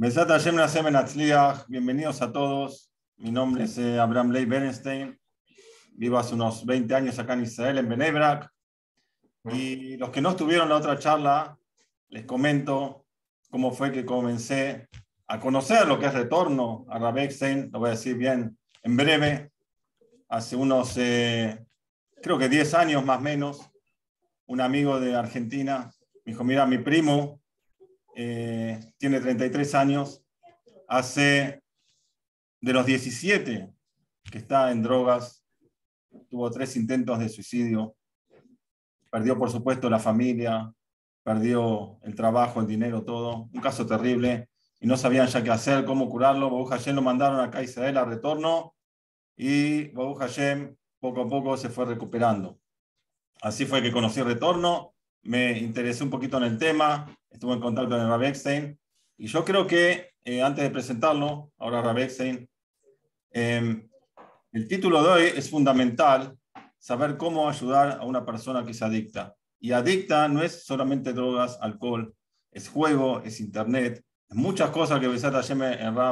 Besat Hashem semana bienvenidos a todos. Mi nombre es eh, Abraham Ley Bernstein. Vivo hace unos 20 años acá en Israel, en Benebrak. Mm. Y los que no estuvieron la otra charla, les comento cómo fue que comencé a conocer lo que es retorno a Rabexen, lo voy a decir bien en breve, hace unos, eh, creo que 10 años más o menos, un amigo de Argentina me dijo, mira, mi primo eh, tiene 33 años, hace de los 17 que está en drogas, tuvo tres intentos de suicidio, perdió por supuesto la familia, perdió el trabajo, el dinero, todo, un caso terrible, y no sabían ya qué hacer, cómo curarlo. Babu Hashem lo mandaron acá a Israel a retorno, y Babu Hashem poco a poco se fue recuperando. Así fue que conocí el retorno, me interesé un poquito en el tema, estuve en contacto con Rab Ekstein. y yo creo que, eh, antes de presentarlo, ahora Rab Ekstein, em, el título de hoy es fundamental, saber cómo ayudar a una persona que se adicta. Y adicta no es solamente drogas, alcohol, es juego, es internet, es muchas cosas que Besat Hashem en va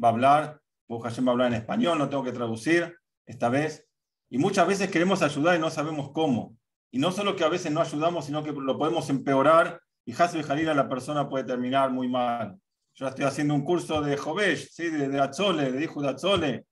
a hablar, Hashem va a hablar en español, no tengo que traducir esta vez. Y muchas veces queremos ayudar y no sabemos cómo. Y no solo que a veces no ayudamos, sino que lo podemos empeorar y Hasbe Jalila la persona puede terminar muy mal. Yo estoy haciendo un curso de Jovesh, ¿sí? de, de de hijo de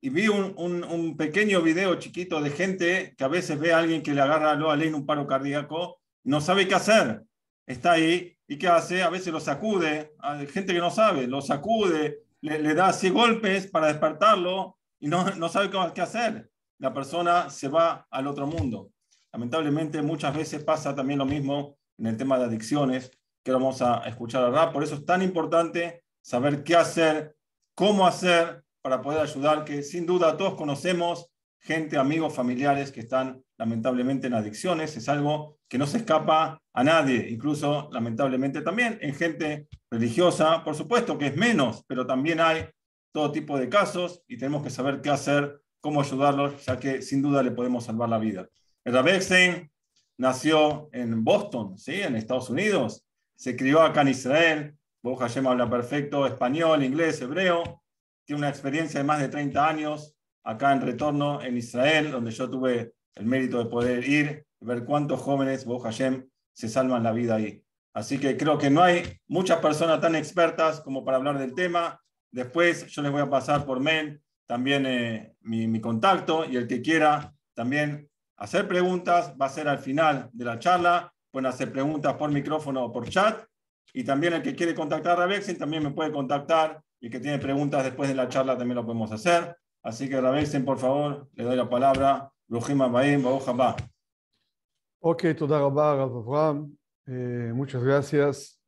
y vi un, un, pequeño video chiquito de gente que a veces ve a alguien que le agarra lo en un paro cardíaco, no sabe qué hacer. Está ahí, ¿y qué hace? A veces lo sacude, hay gente que no sabe, lo sacude, le, le da así golpes para despertarlo y no, no sabe qué hacer. La persona se va al otro mundo. Lamentablemente muchas veces pasa también lo mismo en el tema de adicciones, que vamos a escuchar ahora. Por eso es tan importante saber qué hacer, cómo hacer para poder ayudar, que sin duda todos conocemos gente, amigos, familiares que están lamentablemente en adicciones. Es algo que no se escapa a nadie, incluso lamentablemente también en gente religiosa, por supuesto que es menos, pero también hay todo tipo de casos y tenemos que saber qué hacer, cómo ayudarlos, ya que sin duda le podemos salvar la vida. Rabbi Epstein nació en Boston, ¿sí? en Estados Unidos. Se crió acá en Israel. Bob habla perfecto español, inglés, hebreo. Tiene una experiencia de más de 30 años acá en retorno en Israel, donde yo tuve el mérito de poder ir, y ver cuántos jóvenes, Bob se salvan la vida ahí. Así que creo que no hay muchas personas tan expertas como para hablar del tema. Después yo les voy a pasar por mail también eh, mi, mi contacto y el que quiera también hacer preguntas, va a ser al final de la charla, pueden hacer preguntas por micrófono o por chat, y también el que quiere contactar a Rabexin también me puede contactar, y el que tiene preguntas después de la charla también lo podemos hacer. Así que Rabexin, por favor, le doy la palabra. Ok, eh, muchas gracias.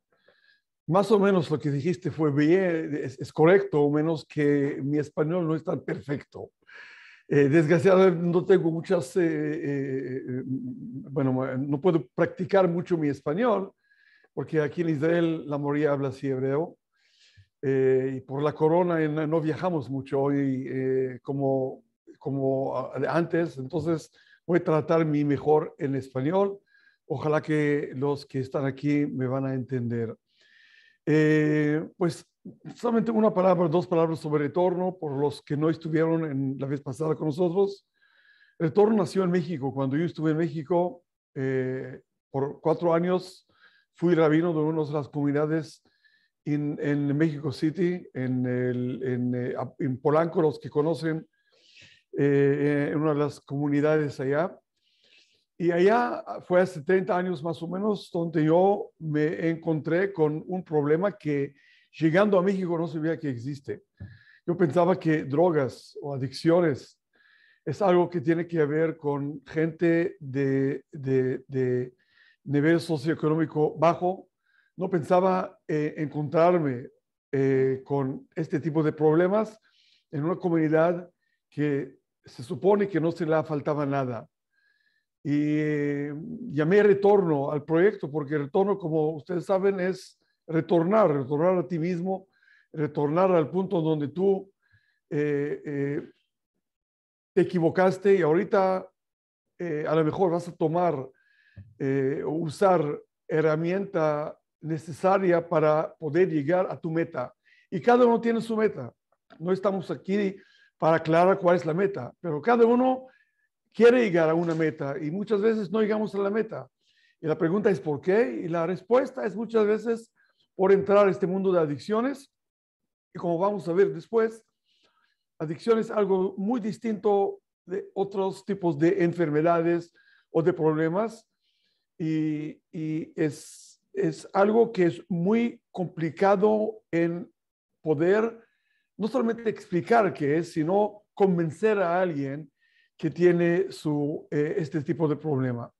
Más o menos lo que dijiste fue bien, es, es correcto, menos que mi español no es tan perfecto. Eh, desgraciadamente no tengo muchas, eh, eh, mm, bueno, no puedo practicar mucho mi español, porque aquí en Israel la mayoría habla así hebreo. y por la corona no viajamos mucho hoy como, como antes, entonces voy a tratar mi mejor en español. Ojalá que los que están aquí me van a entender. pues solamente una palabra, dos palabras sobre Retorno, por los que no estuvieron en la vez pasada con nosotros. Retorno nació en México. Cuando yo estuve en México, eh, por cuatro años, fui rabino de una de las comunidades en, México City, en, en, eh, en, Polanco, los que conocen, eh, en una de las comunidades allá. Y allá fue hace 30 años más o menos donde yo me encontré con un problema que Llegando a México no sabía que existe. Yo pensaba que drogas o adicciones es algo que tiene que ver con gente de, de, de nivel socioeconómico bajo. No pensaba eh, encontrarme eh, con este tipo de problemas en una comunidad que se supone que no se le faltaba nada. Y eh, llamé retorno al proyecto porque retorno, como ustedes saben, es retornar, retornar a ti mismo, retornar al punto donde tú eh, eh, te equivocaste y ahorita eh, a lo mejor vas a tomar o usar herramienta necesaria para poder llegar a tu meta. Y cada uno tiene su meta. No estamos aquí para aclarar cuál es la meta, pero cada uno quiere llegar a una meta y muchas veces no llegamos a la meta. Y la pregunta es ¿por qué? Y la respuesta es muchas veces por entrar a este mundo de adicciones. Y como vamos a ver después, adicción es algo muy distinto de otros tipos de enfermedades o de problemas. Y, es, algo que es muy complicado en poder no solamente explicar qué es, sino convencer a alguien que tiene su, eh, este tipo de problema.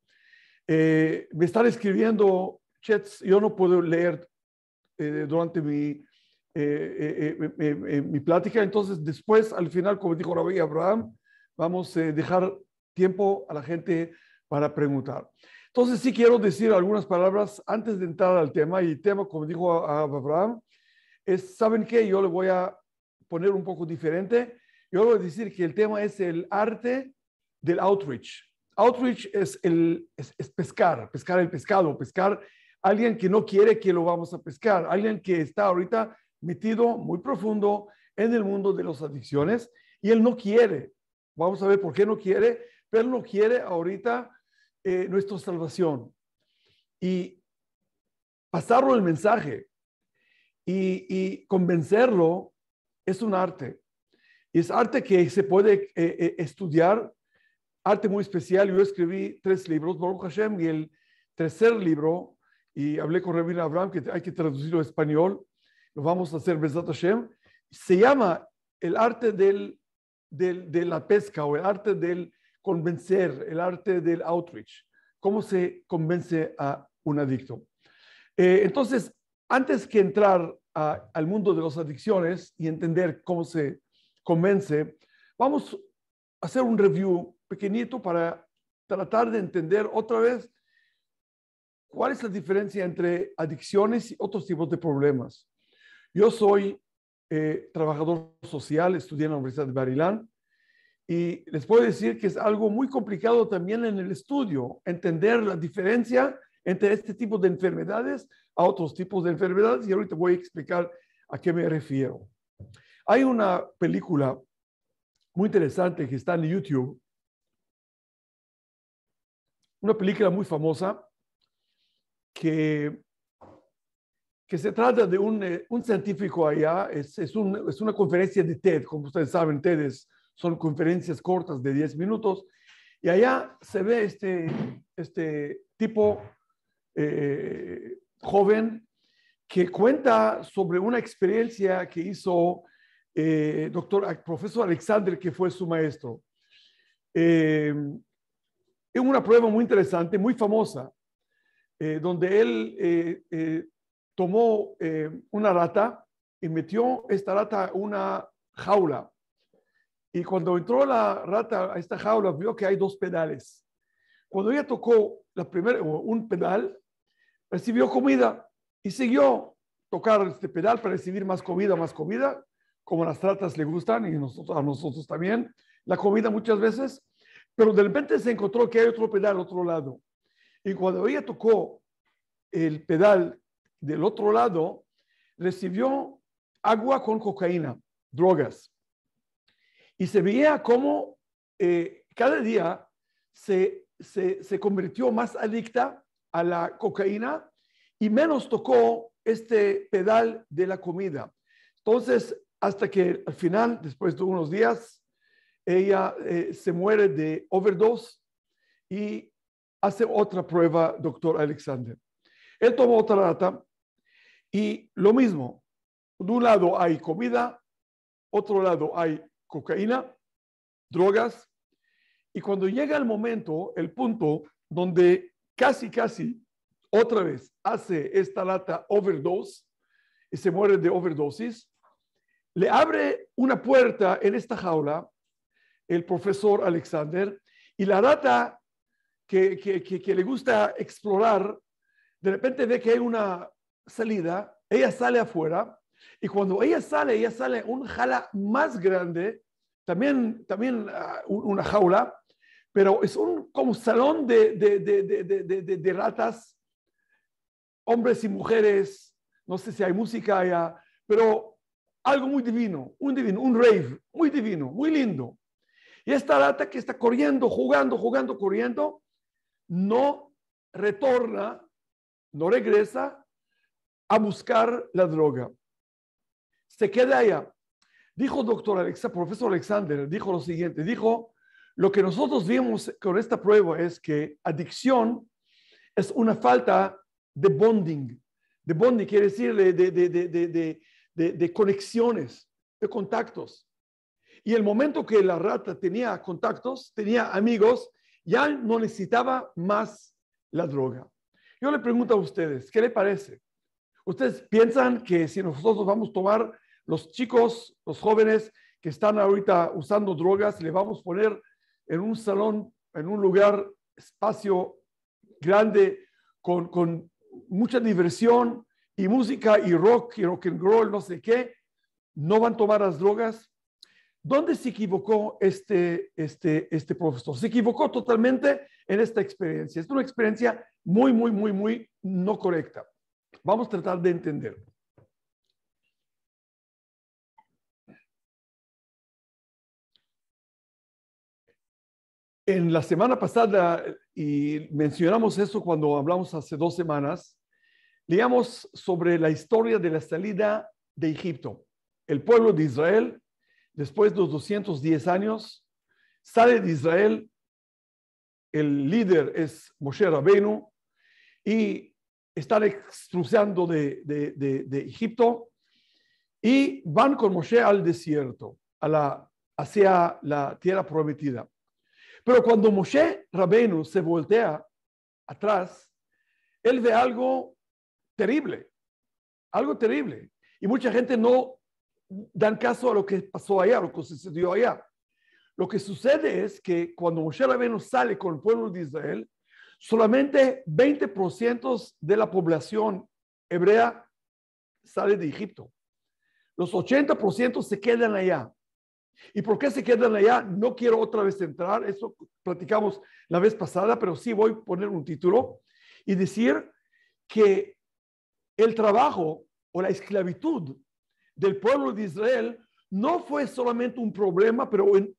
Eh, me están escribiendo chats, yo no puedo leer eh, durante mi, eh, eh, mi plática. Entonces, después, al final, como dijo Abraham, vamos a dejar tiempo a la gente para preguntar. Entonces, sí quiero decir algunas palabras antes de entrar al tema. Y el tema, como dijo Abraham, es, ¿saben qué? Yo le voy a poner un poco diferente. Yo voy a decir que el tema es el arte del outreach. Outreach es, el, es pescar, pescar el pescado, pescar alguien que no quiere que lo vamos a pescar, alguien que está ahorita metido muy profundo en el mundo de las adicciones y él no quiere. Vamos a ver por qué no quiere, pero no quiere ahorita eh, nuestra salvación. Y pasarlo el mensaje y, y, convencerlo es un arte. Y es arte que se puede eh, eh, estudiar, arte muy especial. Yo escribí tres libros, Hashem, y el tercer libro y hablé con Rabino Abraham que hay que traducirlo a español. Lo vamos a hacer Besat Hashem. Se llama el arte de la pesca o el arte del convencer, el arte del outreach. ¿Cómo se convence a un adicto? Eh, entonces, antes que entrar al mundo de las adicciones y entender cómo se convence, vamos a hacer un review pequeñito para tratar de entender otra vez ¿Cuál es la diferencia entre adicciones y otros tipos de problemas? Yo soy eh, trabajador social, estudié en la Universidad de Barilán y les puedo decir que es algo muy complicado también en el estudio, entender la diferencia entre este tipo de enfermedades a otros tipos de enfermedades y ahorita voy a explicar a qué me refiero. Hay una película muy interesante que está en YouTube, una película muy famosa que, que se trata de un, eh, un científico allá, es, es, un, es, una conferencia de TED, como ustedes saben, TED son conferencias cortas de 10 minutos, y allá se ve este, este tipo eh, joven que cuenta sobre una experiencia que hizo el eh, doctor, profesor Alexander, que fue su maestro. es una prueba muy interesante, muy famosa. Eh, donde él eh, eh, tomó una rata y metió esta rata en una jaula. Y cuando entró la rata a esta jaula, vio que hay dos pedales. Cuando ella tocó la primera, un pedal, recibió comida y siguió tocar este pedal para recibir más comida, más comida, como las ratas le gustan y nosotros, a nosotros también, la comida muchas veces. Pero de repente se encontró que hay otro pedal al otro lado y cuando ella tocó el pedal del otro lado, recibió agua con cocaína, drogas. Y se veía cómo eh, cada día se, se, convirtió más adicta a la cocaína y menos tocó este pedal de la comida. Entonces, hasta que al final, después de unos días, ella eh, se muere de overdose y hace otra prueba, doctor Alexander. Él tomó otra lata y lo mismo, de un lado hay comida, otro lado hay cocaína, drogas, y cuando llega el momento, el punto donde casi, casi, otra vez hace esta lata overdose y se muere de overdosis, le abre una puerta en esta jaula el profesor Alexander y la lata que, le gusta explorar, de repente ve que hay una salida, ella sale afuera, y cuando ella sale, ella sale un jala más grande, también, también ah, una jaula, pero es un como salón de, ratas, hombres y mujeres, no sé si hay música allá, pero algo muy divino, un divino, un rave, muy divino, muy lindo. Y esta rata que está corriendo, jugando, jugando, corriendo, no retorna, no regresa a buscar la droga. Se queda allá. Dijo doctor profesor Alexander, dijo lo siguiente, dijo, lo que nosotros vimos con esta prueba es que adicción es una falta de bonding. De bonding quiere decir de conexiones, de contactos. Y el momento que la rata tenía contactos, tenía amigos, ya no necesitaba más la droga. Yo le pregunto a ustedes, ¿qué le parece? ¿Ustedes piensan que si nosotros vamos a tomar los chicos, los jóvenes que están ahorita usando drogas, le vamos a poner en un salón, en un lugar, espacio grande, con, con mucha diversión y música y rock y rock and roll, no sé qué, no van a tomar las drogas? ¿Dónde se equivocó este, este, este profesor? Se equivocó totalmente en esta experiencia. Es una experiencia muy, muy, muy, muy no correcta. Vamos a tratar de entender. En la semana pasada, y mencionamos eso cuando hablamos hace dos semanas, leíamos sobre la historia de la salida de Egipto. El pueblo de Israel después de los 210 años, sale de Israel, el líder es Moshe Rabenu, y están extrusando de, de, Egipto, y van con Moshe al desierto, a la, hacia la tierra prometida. Pero cuando Moshe Rabenu se voltea atrás, él ve algo terrible, algo terrible. Y mucha gente no dan caso a lo que pasó allá, lo que sucedió allá. Lo que sucede es que cuando Moshe Rabbeinu sale con el pueblo de Israel, solamente 20% de la población hebrea sale de Egipto. Los 80% se quedan allá. ¿Y por qué se quedan allá? No quiero otra vez entrar, eso platicamos la vez pasada, pero sí voy a poner un título y decir que el trabajo o la esclavitud del pueblo de Israel no fue solamente un problema, pero en,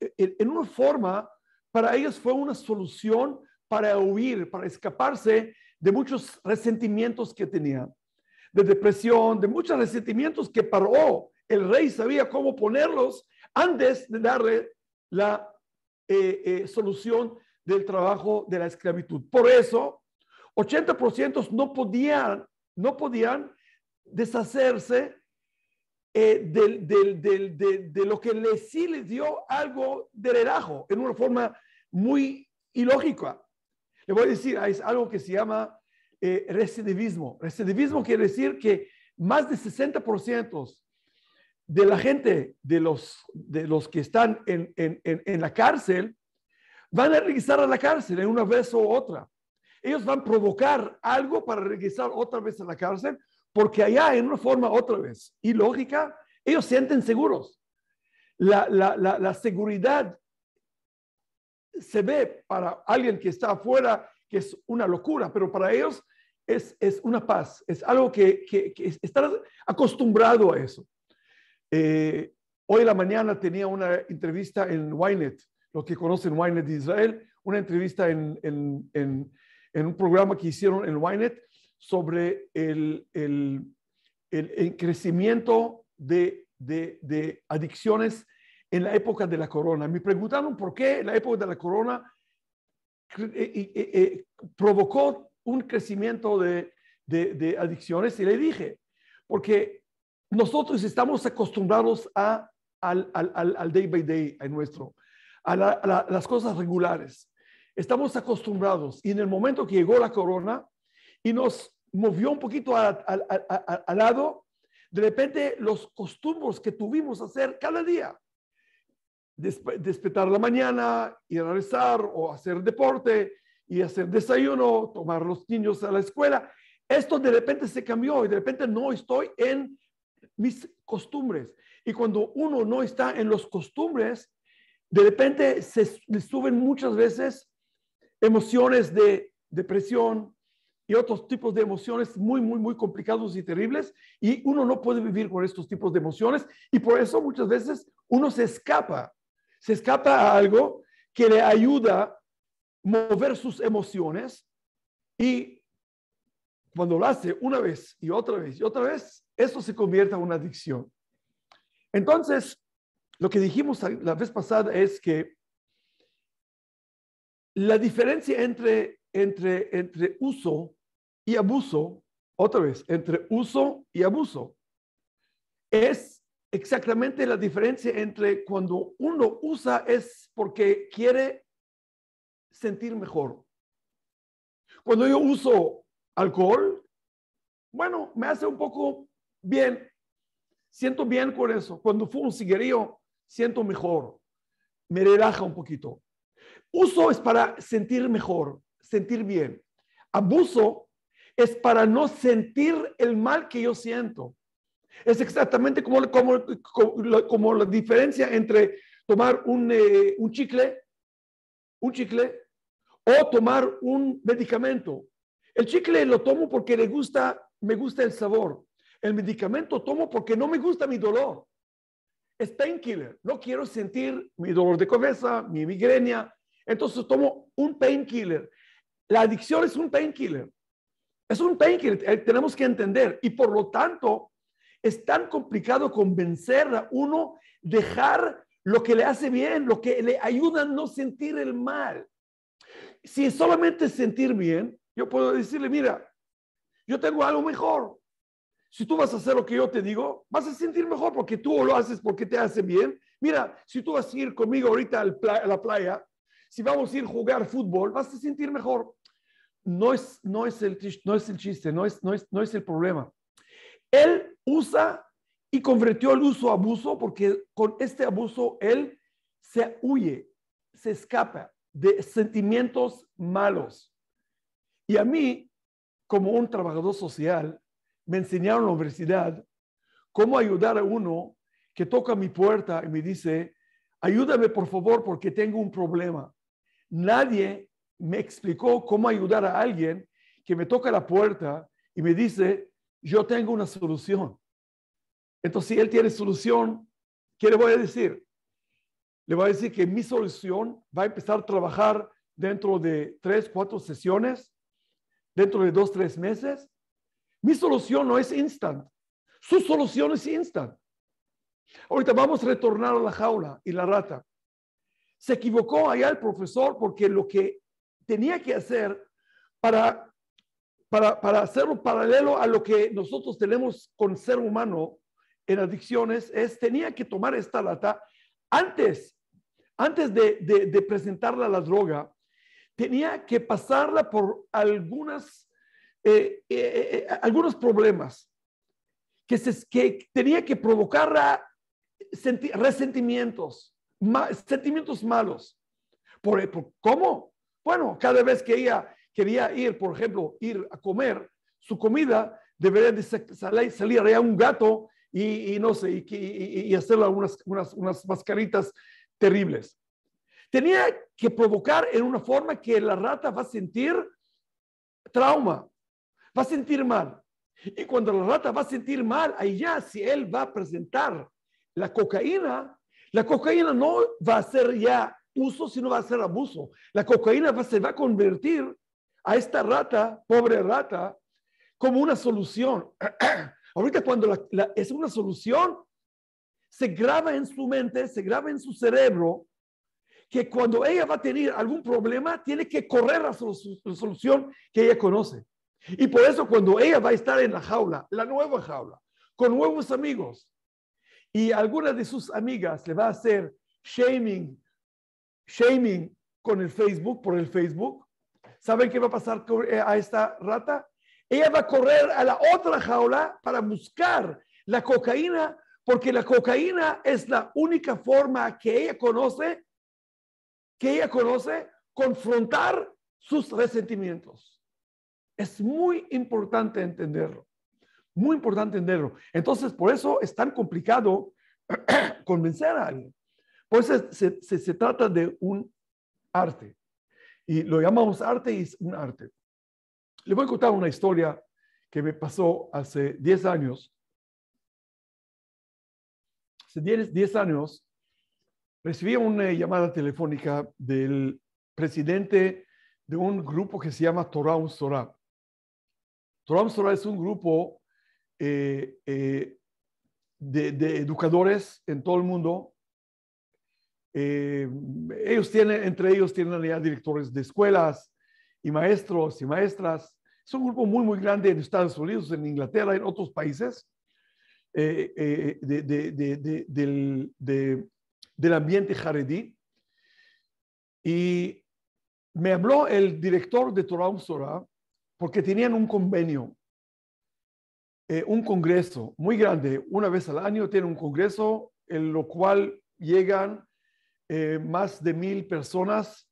una forma, para ellos fue una solución para huir, para escaparse de muchos resentimientos que tenían, de depresión, de muchos resentimientos que paró. El rey sabía cómo ponerlos antes de darle la eh, eh, solución del trabajo de la esclavitud. Por eso, 80% no podían, no podían deshacerse eh, de, lo que le, sí les dio algo de relajo, en una forma muy ilógica. Le voy a decir, hay ah, algo que se llama eh, recidivismo. Recidivismo quiere decir que más de 60% de la gente, de los, de los que están en, en la cárcel, van a regresar a la cárcel en una vez o otra. Ellos van a provocar algo para regresar otra vez a la cárcel porque allá, en una forma, otra vez, y lógica, ellos se sienten seguros. La, seguridad se ve para alguien que está afuera, que es una locura, pero para ellos es, una paz, es algo que, que, estar acostumbrado a eso. Eh, hoy en la mañana tenía una entrevista en Wynet, los que conocen Wynet de Israel, una entrevista en, un programa que hicieron en Wynet, sobre el, crecimiento de, adicciones en la época de la corona. Me preguntaron por qué la época de la corona eh, eh, eh, provocó un crecimiento de, adicciones y le dije, porque nosotros estamos acostumbrados al, al, day by day, a nuestro, a, las cosas regulares. Estamos acostumbrados y en el momento que llegó la corona, y nos movió un poquito al lado, de repente los costumbres que tuvimos hacer cada día, despertar la mañana, ir a rezar o hacer deporte y hacer desayuno, tomar los niños a la escuela, esto de repente se cambió y de repente no estoy en mis costumbres. Y cuando uno no está en los costumbres, de repente se suben muchas veces emociones de depresión, y otros tipos de emociones muy, muy, muy complicados y terribles, y uno no puede vivir con estos tipos de emociones, y por eso muchas veces uno se escapa, se escapa a algo que le ayuda a mover sus emociones, y cuando lo hace una vez y otra vez y otra vez, eso se convierte en una adicción. Entonces, lo que dijimos la vez pasada es que la diferencia entre, entre, entre uso y abuso, otra vez, entre uso y abuso, es exactamente la diferencia entre cuando uno usa es porque quiere sentir mejor. Cuando yo uso alcohol, bueno, me hace un poco bien, siento bien con eso. Cuando fumo un cigarrillo, siento mejor, me relaja un poquito. Uso es para sentir mejor, sentir bien. Abuso es para no sentir el mal que yo siento. Es exactamente como, como, la diferencia entre tomar eh, un, chicle, un chicle, o tomar un medicamento. El chicle lo tomo porque le gusta, me gusta el sabor. El medicamento tomo porque no me gusta mi dolor. Es painkiller. No quiero sentir mi dolor de cabeza, mi migraña. Entonces tomo un painkiller. La adicción es un painkiller. Es un tema que eh, tenemos que entender y por lo tanto es tan complicado convencer a uno dejar lo que le hace bien, lo que le ayuda a no sentir el mal. Si es solamente sentir bien, yo puedo decirle, mira, yo tengo algo mejor. Si tú vas a hacer lo que yo te digo, vas a sentir mejor porque tú lo haces porque te hace bien. Mira, si tú vas a ir conmigo ahorita a la playa, si vamos a ir a jugar fútbol, vas a sentir mejor no es, no es, el, no es el chiste, no es, el problema. Él usa y convirtió el uso a abuso porque con este abuso él se huye, se escapa de sentimientos malos. Y a mí, como un trabajador social, me enseñaron en la universidad cómo ayudar a uno que toca mi puerta y me dice, ayúdame por favor porque tengo un problema. Nadie me explicó cómo ayudar a alguien que me toca la puerta y me dice, yo tengo una solución. Entonces, si él tiene solución, ¿qué le voy a decir? Le voy a decir que mi solución va a empezar a trabajar dentro de tres, cuatro sesiones, dentro de dos, tres meses. Mi solución no es instant. Su solución es instant. Ahorita vamos a retornar a la jaula y la rata. Se equivocó allá el profesor porque lo que tenía que hacer para, para, para hacerlo paralelo a lo que nosotros tenemos con ser humano en adicciones, es tenía que tomar esta lata antes, antes de, de, presentarla a la droga, tenía que pasarla por algunas, eh, eh, eh, algunos problemas que, se, que tenía que provocar resentimientos, sentimientos malos. Por, por, ¿Cómo? Bueno, cada vez que ella quería ir, por ejemplo, ir a comer su comida, debería salir, salir allá un gato y, no sé, y, y, hacerle unas, mascaritas terribles. Tenía que provocar en una forma que la rata va a sentir trauma, va a sentir mal. Y cuando la rata va a sentir mal, ahí ya, si él va a presentar la cocaína, la cocaína no va a ser ya uso, sino va a ser abuso. La cocaína se va a convertir a esta rata, pobre rata, como una solución. Ahorita cuando es una solución, se graba en su mente, se graba en su cerebro, que cuando ella va a tener algún problema, tiene que correr a solución que ella conoce. Y por eso cuando ella va a estar en la jaula, la nueva jaula, con nuevos amigos, y alguna de sus amigas le va a hacer shaming shaming con el Facebook, por el Facebook, ¿saben qué va a pasar eh, a esta rata? Ella va a correr a la otra jaula para buscar la cocaína, porque la cocaína es la única forma que ella conoce, que ella conoce, confrontar sus resentimientos. Es muy importante entenderlo, muy importante entenderlo. Entonces, por eso es tan complicado convencer a alguien. Por se, trata de un arte. Y lo llamamos arte y es un arte. Le voy a contar una historia que me pasó hace 10 años. Hace 10, años recibí una llamada telefónica del presidente de un grupo que se llama Torah Sora. Torah Sora es un grupo eh, eh, de educadores en todo el mundo eh, ellos tienen, entre ellos tienen ya directores de escuelas y maestros y maestras. Es un grupo muy, muy grande en Estados Unidos, en Inglaterra, en otros países, eh, eh, del, del ambiente jaredí. Y me habló el director de Torah porque tenían un convenio, un congreso muy grande, una vez al año tienen un congreso en lo cual llegan eh, más de mil personas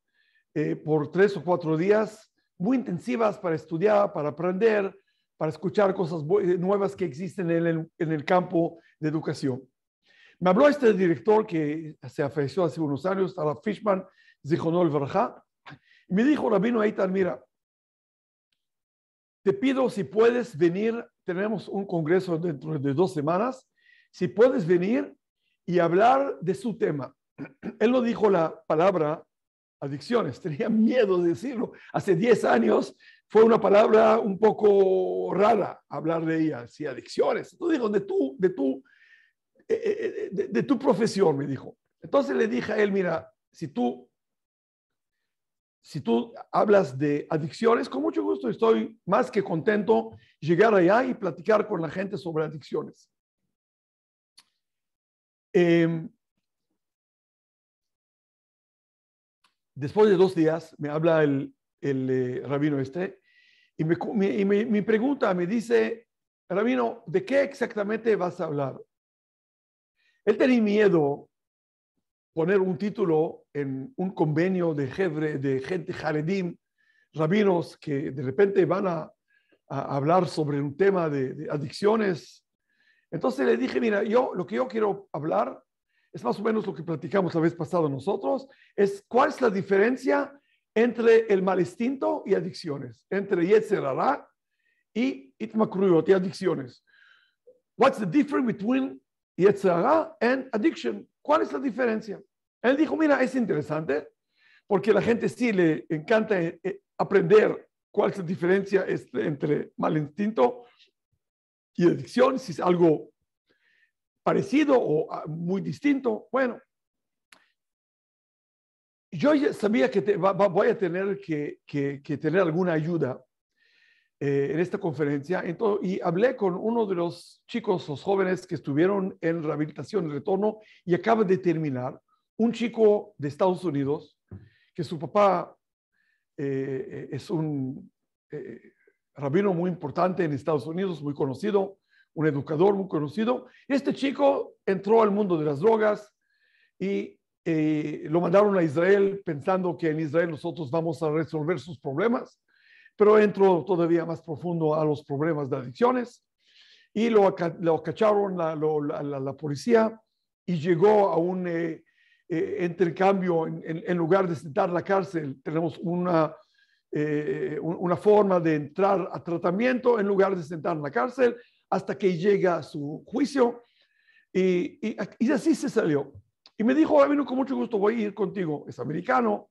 eh, por tres o cuatro días, muy intensivas para estudiar, para aprender, para escuchar cosas eh, nuevas que existen en el, campo de educación. Me habló este director que se afeció hace unos años, la Fishman, Zichonol Verja, y me dijo, Rabino Eitan, mira, te pido si puedes venir, tenemos un congreso dentro de dos semanas, si puedes venir y hablar de su tema. él no dijo la palabra adicciones, tenía miedo de decirlo. Hace 10 años fue una palabra un poco rara hablar de ella, sí, adicciones. tú dijo, de tu, de tu, eh, eh, eh, de, tu profesión, me dijo. Entonces le dije a él, mira, si tú, si tú hablas de adicciones, con mucho gusto estoy más que contento llegar allá y platicar con la gente sobre adicciones. Eh, después de dos días me habla el, eh, rabino este y, me, pregunta, me dice, rabino, ¿de qué exactamente vas a hablar? Él tenía miedo poner un título en un convenio de de gente jaredim, rabinos que de repente van a, hablar sobre un tema de, de adicciones. Entonces le dije, mira, yo lo que yo quiero hablar es más o menos lo que platicamos la vez pasada nosotros, es cuál es la diferencia entre el mal instinto y adicciones, entre Yetzerara y Itmakruyot y adicciones. What's the difference between entre and addiction? ¿Cuál es la diferencia? Él dijo, mira, es interesante porque a la gente sí le encanta eh, eh, aprender cuál es la diferencia este, entre mal instinto y adicción, si es algo parecido o ah, muy distinto. Bueno, yo ya sabía que voy a tener que, tener alguna ayuda eh, en esta conferencia entonces, y hablé con uno de los chicos, los jóvenes que estuvieron en rehabilitación, de retorno, y acaba de terminar, un chico de Estados Unidos, que su papá eh, eh, es un rabino muy importante en Estados Unidos, muy conocido, un educador muy conocido. Este chico entró al mundo de las drogas y eh, lo mandaron a Israel pensando que en Israel nosotros vamos a resolver sus problemas, pero entró todavía más profundo a los problemas de adicciones y lo, lo cacharon la, la, policía y llegó a un eh, eh, intercambio en, lugar de sentar la cárcel. Tenemos una, una forma de entrar a tratamiento en lugar de sentar en la cárcel hasta que llega a su juicio. Y, y, así se salió. Y me dijo, Rabino, con mucho gusto voy a ir contigo. Es americano,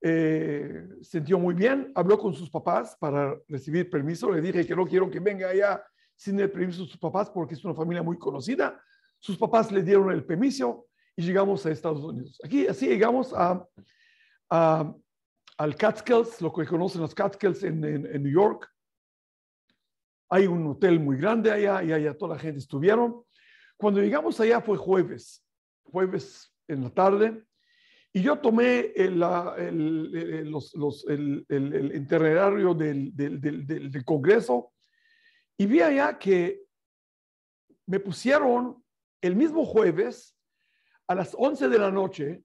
eh, sintió muy bien, habló con sus papás para recibir permiso. Le dije que no quiero que venga allá sin el permiso de sus papás porque es una familia muy conocida. Sus papás le dieron el permiso y llegamos a Estados Unidos. Aquí así llegamos a, a al Catskills, lo que conocen los Catskills en, en, en New York. Hay un hotel muy grande allá y allá toda la gente estuvieron. Cuando llegamos allá fue jueves, jueves en la tarde, y yo tomé el, el, del, del, Congreso y vi allá que me pusieron el mismo jueves a las 11 de la noche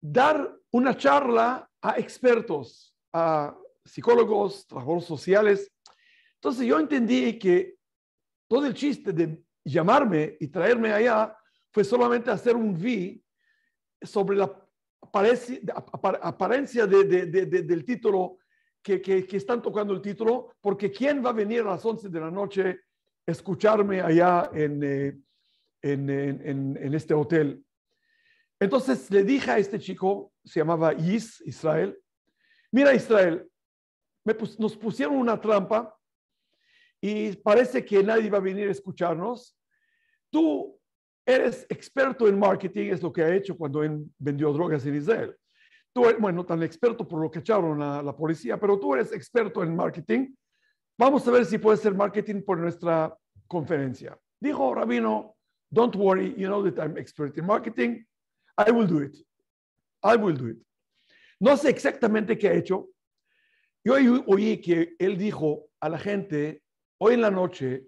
dar una charla a expertos, a psicólogos, trabajadores sociales, entonces yo entendí que todo el chiste de llamarme y traerme allá fue solamente hacer un vi sobre la apariencia del título que, están tocando el título, porque ¿quién va a venir a las 11 de la noche a escucharme allá eh, en, en, este hotel? Entonces le dije a este chico, se llamaba Is, Israel, mira Israel, nos pusieron una trampa y parece que nadie va a venir a escucharnos. Tú eres experto en marketing, es lo que ha hecho cuando él vendió drogas en Israel. Tú, bueno, tan experto por lo que echaron a la policía, pero tú eres experto en marketing. Vamos a ver si puedes ser marketing por nuestra conferencia. Dijo Rabino, don't worry, you know that I'm expert in marketing. I will do it. I will do it. No sé exactamente qué ha hecho. Yo oí que él dijo a la gente hoy en la noche,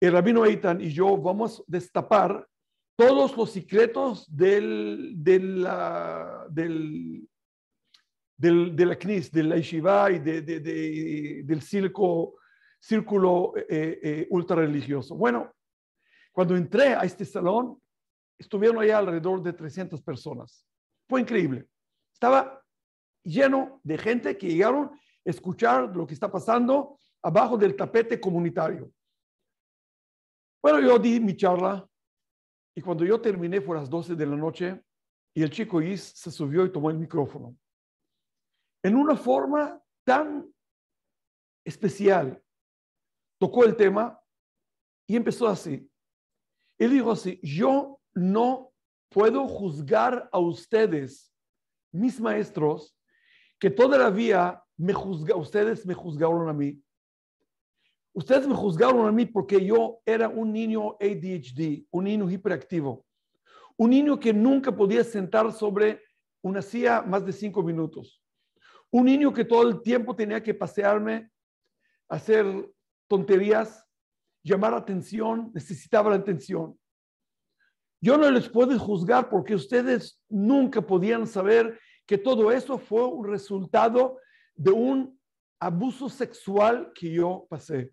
el rabino Eitan y yo vamos a destapar todos los secretos del, de la CNIS, de la y de, del circo, círculo eh, eh, ultra religioso. Bueno, cuando entré a este salón, estuvieron allá alrededor de 300 personas. Fue increíble. Estaba lleno de gente que llegaron a escuchar lo que está pasando abajo del tapete comunitario. Bueno, yo di mi charla y cuando yo terminé fue a las 12 de la noche y el chico Is se subió y tomó el micrófono. En una forma tan especial, tocó el tema y empezó así. Él dijo así, yo no puedo juzgar a ustedes, mis maestros, que todavía me juzga, ustedes me juzgaron a mí. Ustedes me juzgaron a mí porque yo era un niño ADHD, un niño hiperactivo, un niño que nunca podía sentar sobre una silla más de cinco minutos, un niño que todo el tiempo tenía que pasearme, hacer tonterías, llamar atención, necesitaba la atención. Yo no les puedo juzgar porque ustedes nunca podían saber que todo eso fue un resultado de un abuso sexual que yo pasé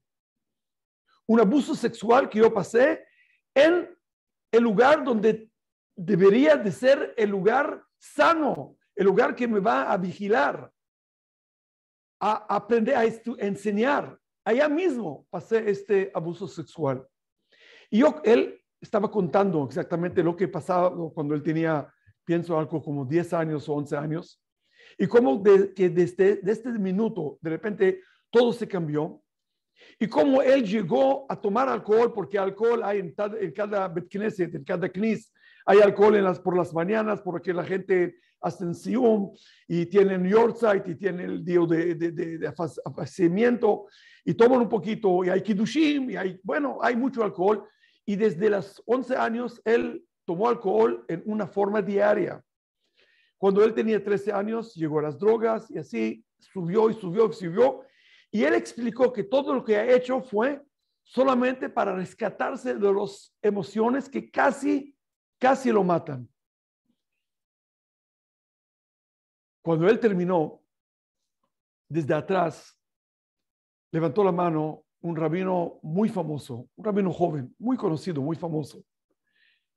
un abuso sexual que yo pasé en el lugar donde debería de ser el lugar sano, el lugar que me va a vigilar, a aprender a, enseñar. Allá mismo pasé este abuso sexual. Y yo, él estaba contando exactamente lo que pasaba cuando él tenía, pienso, algo como 10 años o 11 años. Y cómo de, que desde este minuto, de repente, todo se cambió y cómo él llegó a tomar alcohol, porque alcohol hay en, cada Betkneset, en cada Knis, hay alcohol en las, por las mañanas, porque la gente hace Sium y tienen City y tiene el día de, de, de, afacimiento y toman un poquito, y hay Kiddushim, y hay, bueno, hay mucho alcohol. Y desde los 11 años él tomó alcohol en una forma diaria. Cuando él tenía 13 años, llegó a las drogas y así subió y subió y subió y él explicó que todo lo que ha hecho fue solamente para rescatarse de las emociones que casi, casi lo matan. Cuando él terminó, desde atrás, levantó la mano un rabino muy famoso, un rabino joven, muy conocido, muy famoso.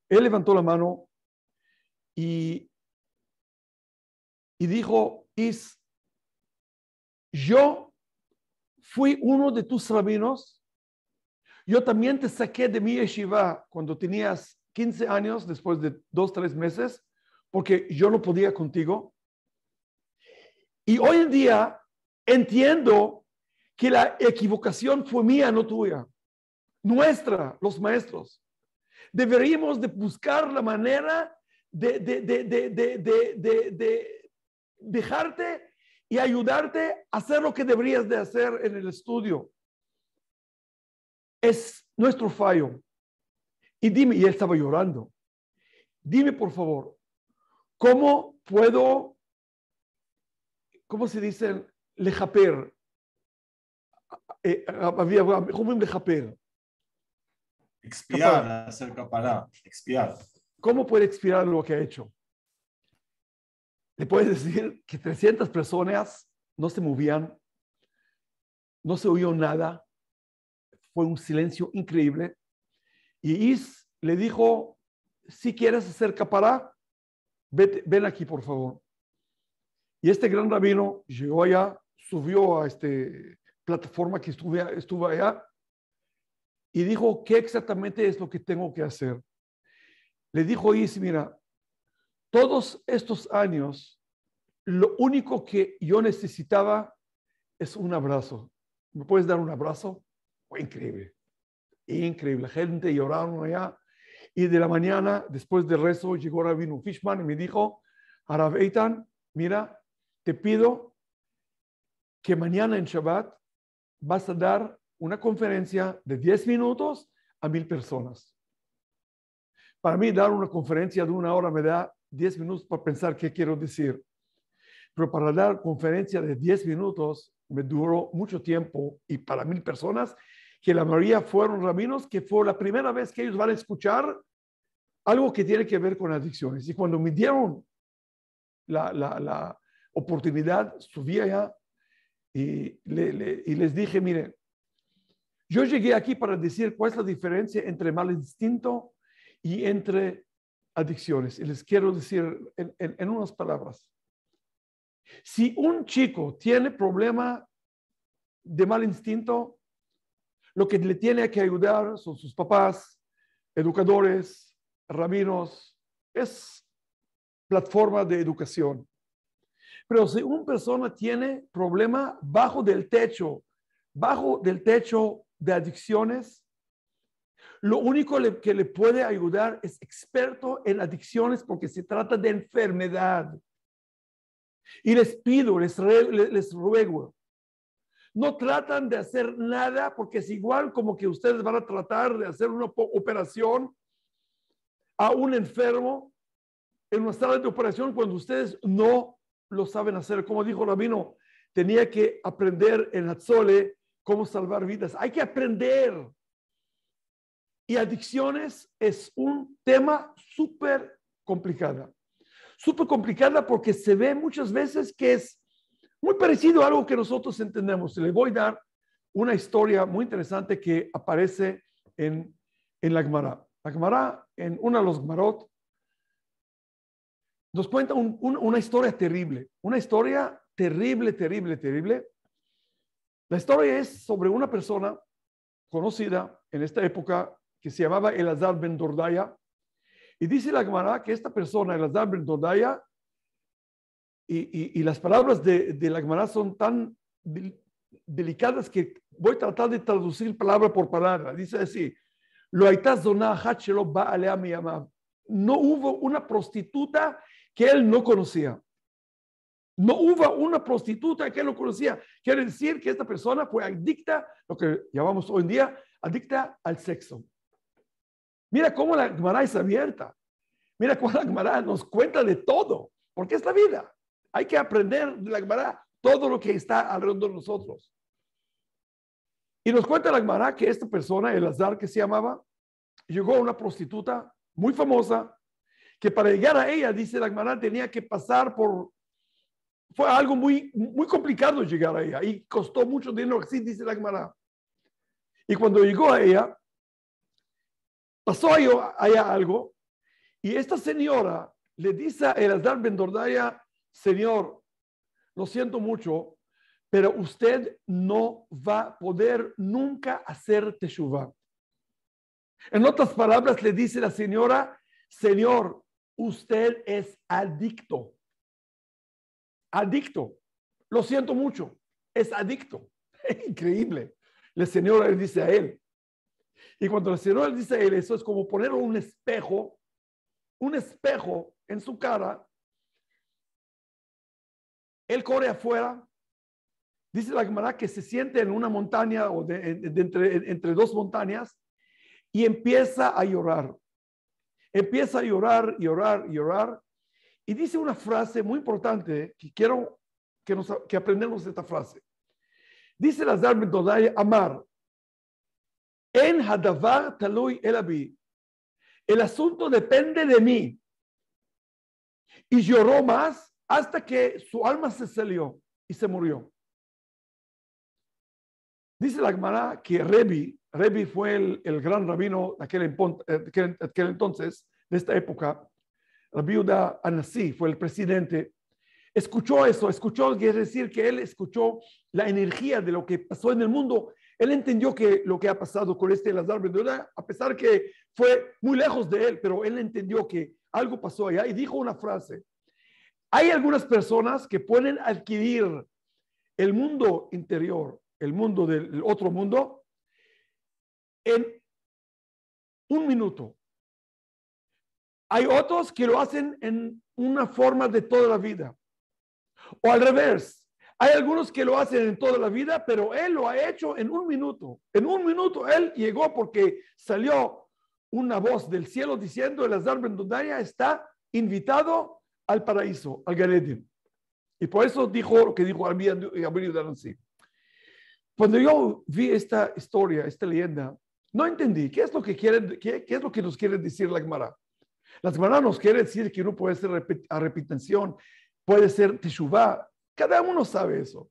Él levantó la mano y, y dijo, Is, yo fui uno de tus rabinos. Yo también te saqué de mi yeshiva cuando tenías 15 años, después de dos, tres meses, porque yo no podía contigo. Y hoy en día entiendo que la equivocación fue mía, no tuya. Nuestra, los maestros. Deberíamos de buscar la manera de, de, de dejarte y ayudarte a hacer lo que deberías de hacer en el estudio. Es nuestro fallo. Y dime, y él estaba llorando, dime por favor, ¿cómo puedo, cómo se dice, lejaper? Eh, ah, ah, había, ¿cómo lejaper? Expiar, hacer capará, expiar. ¿Cómo puede expiar lo que ha hecho? le puedes decir que 300 personas no se movían, no se oyó nada, fue un silencio increíble. Y Is le dijo, si quieres hacer capará, ven aquí por favor. Y este gran rabino llegó allá, subió a esta plataforma que estuve, estuvo allá y dijo, ¿qué exactamente es lo que tengo que hacer? Le dijo Is, mira, todos estos años, lo único que yo necesitaba es un abrazo. ¿Me puedes dar un abrazo? Fue increíble. Increíble. La gente lloraron allá. Y de la mañana, después del rezo, llegó Rabino Fishman y me dijo, Arab mira, te pido que mañana en Shabbat vas a dar una conferencia de 10 minutos a mil personas. Para mí dar una conferencia de una hora me da 10 minutos para pensar qué quiero decir. Pero para dar conferencia de 10 minutos me duró mucho tiempo y para mil personas, que la mayoría fueron rabinos, que fue la primera vez que ellos van a escuchar algo que tiene que ver con adicciones. Y cuando me dieron la, la, oportunidad, subí allá y, le, y les dije, mire, yo llegué aquí para decir cuál es la diferencia entre mal instinto y entre adicciones. Y les quiero decir en, en unas palabras. Si un chico tiene problema de mal instinto, lo que le tiene que ayudar son sus papás, educadores, rabinos, es plataforma de educación. Pero si una persona tiene problema bajo del techo, bajo del techo de adicciones, lo único que le puede ayudar es experto en adicciones porque se trata de enfermedad. Y les pido, les, ruego, no tratan de hacer nada porque es igual como que ustedes van a tratar de hacer una operación a un enfermo en una sala de operación cuando ustedes no lo saben hacer. Como dijo Rabino, tenía que aprender en Hatzole cómo salvar vidas. Hay que aprender y adicciones es un tema súper complicado. Súper complicada porque se ve muchas veces que es muy parecido a algo que nosotros entendemos. Le voy a dar una historia muy interesante que aparece en, en la Gemara. La Gemara, en una de los Gemarot, nos cuenta una historia terrible. Una historia terrible, terrible, terrible. La historia es sobre una persona conocida en esta época que se llamaba Elazar ben Dordaya. Y dice la Gemara que esta persona, Elazar ben Dordaya, y, y, las palabras de, de la Gemara son tan delicadas que voy a tratar de traducir palabra por palabra. Dice así, lo no hubo una prostituta que él no conocía. No hubo una prostituta que él no conocía. Quiere decir que esta persona fue adicta, lo que llamamos hoy en día, adicta al sexo. Mira cómo la Gemara es abierta. Mira cómo la Gemara nos cuenta de todo, porque es la vida. Hay que aprender de la Gemara todo lo que está alrededor de nosotros. Y nos cuenta la Gemara que esta persona, el azar que se llamaba, llegó a una prostituta muy famosa, que para llegar a ella, dice la Gemara, tenía que pasar por... Fue algo muy, muy complicado llegar a ella y costó mucho dinero, así dice la Gemara. Y cuando llegó a ella, pasó allá algo y esta señora le dice a Elazar Ben señor, lo siento mucho, pero usted no va a poder nunca hacer teshuva. En otras palabras, le dice la señora, señor, usted es adicto. Adicto. Lo siento mucho. Es adicto. increíble. La señora le dice a él, y cuando el Señor dice él, eso es como poner un espejo, un espejo en su cara. Él corre afuera. Dice la que se siente en una montaña o de, entre, dos montañas y empieza a llorar. Empieza a llorar, llorar, llorar. Y dice una frase muy importante que quiero que, nos, que aprendamos esta frase. Dice las Bendoday Amar, en Hadavar Talui El El asunto depende de mí. Y lloró más hasta que su alma se salió y se murió. Dice la Gemara que Rebi, Rebi fue el, gran rabino eh, de aquel, entonces, de esta época. La viuda Anasí fue el presidente. Escuchó eso, escuchó, es decir que él escuchó la energía de lo que pasó en el mundo él entendió que lo que ha pasado con este Lazar a pesar que fue muy lejos de él, pero él entendió que algo pasó allá y dijo una frase. Hay algunas personas que pueden adquirir el mundo interior, el mundo del otro mundo, en un minuto. Hay otros que lo hacen en una forma de toda la vida. O al revés, hay algunos que lo hacen en toda la vida, pero él lo ha hecho en un minuto. En un minuto él llegó porque salió una voz del cielo diciendo, el Azar Bendudaria está invitado al paraíso, al Ganedim. Y por eso dijo lo que dijo Gabriel eh, sí Cuando yo vi esta historia, esta leyenda, no entendí qué es lo que, quieren, qué, es lo que nos quiere decir la Gemara. La Gemara nos quiere decir que no puede ser arrepentición, puede ser teshuvah, cada uno sabe eso.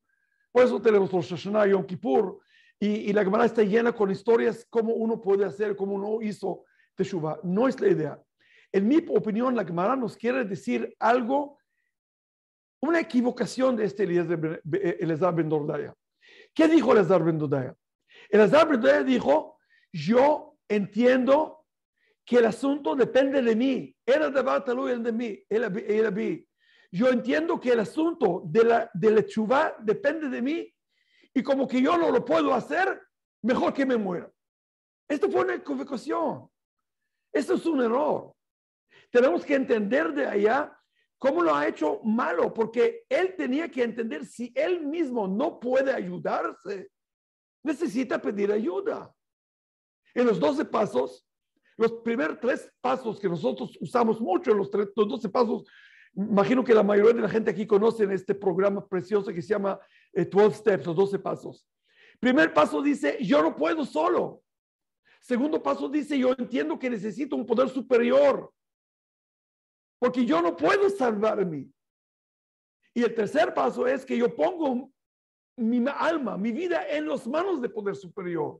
Por eso tenemos los Hashanah y Yom Kippur. Y, la Gemara está llena con historias cómo uno puede hacer, cómo uno hizo Teshuvah. No es la idea. En mi opinión, la Gemara nos quiere decir algo, una equivocación de este día de eh, Elazar Ben Dordaya. ¿Qué dijo Elazar Ben Dordaya? Elazar Ben Dordaya dijo, yo entiendo que el asunto depende de mí. Era de y el de mí, el de mí yo entiendo que el asunto de la, de la depende de mí y como que yo no lo puedo hacer, mejor que me muera. Esto fue una convocación. Esto es un error. Tenemos que entender de allá cómo lo ha hecho malo, porque él tenía que entender si él mismo no puede ayudarse, necesita pedir ayuda. En los 12 pasos, los primeros tres pasos que nosotros usamos mucho, los, los 12 pasos Imagino que la mayoría de la gente aquí conoce este programa precioso que se llama 12 eh, Steps, los 12 pasos. Primer paso dice, yo no puedo solo. Segundo paso dice, yo entiendo que necesito un poder superior, porque yo no puedo salvarme. Y el tercer paso es que yo pongo mi alma, mi vida en las manos de poder superior.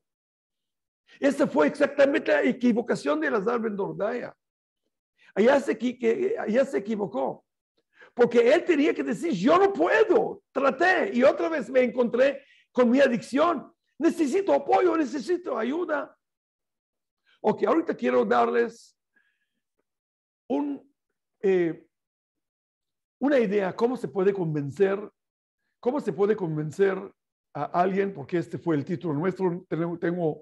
Esa fue exactamente la equivocación de Lazar de Dordaya ya se, se equivocó. Porque él tenía que decir, yo no puedo, traté y otra vez me encontré con mi adicción. Necesito apoyo, necesito ayuda. Ok, ahorita quiero darles eh, una idea, cómo se puede convencer, cómo se puede convencer a alguien, porque este fue el título nuestro, tengo,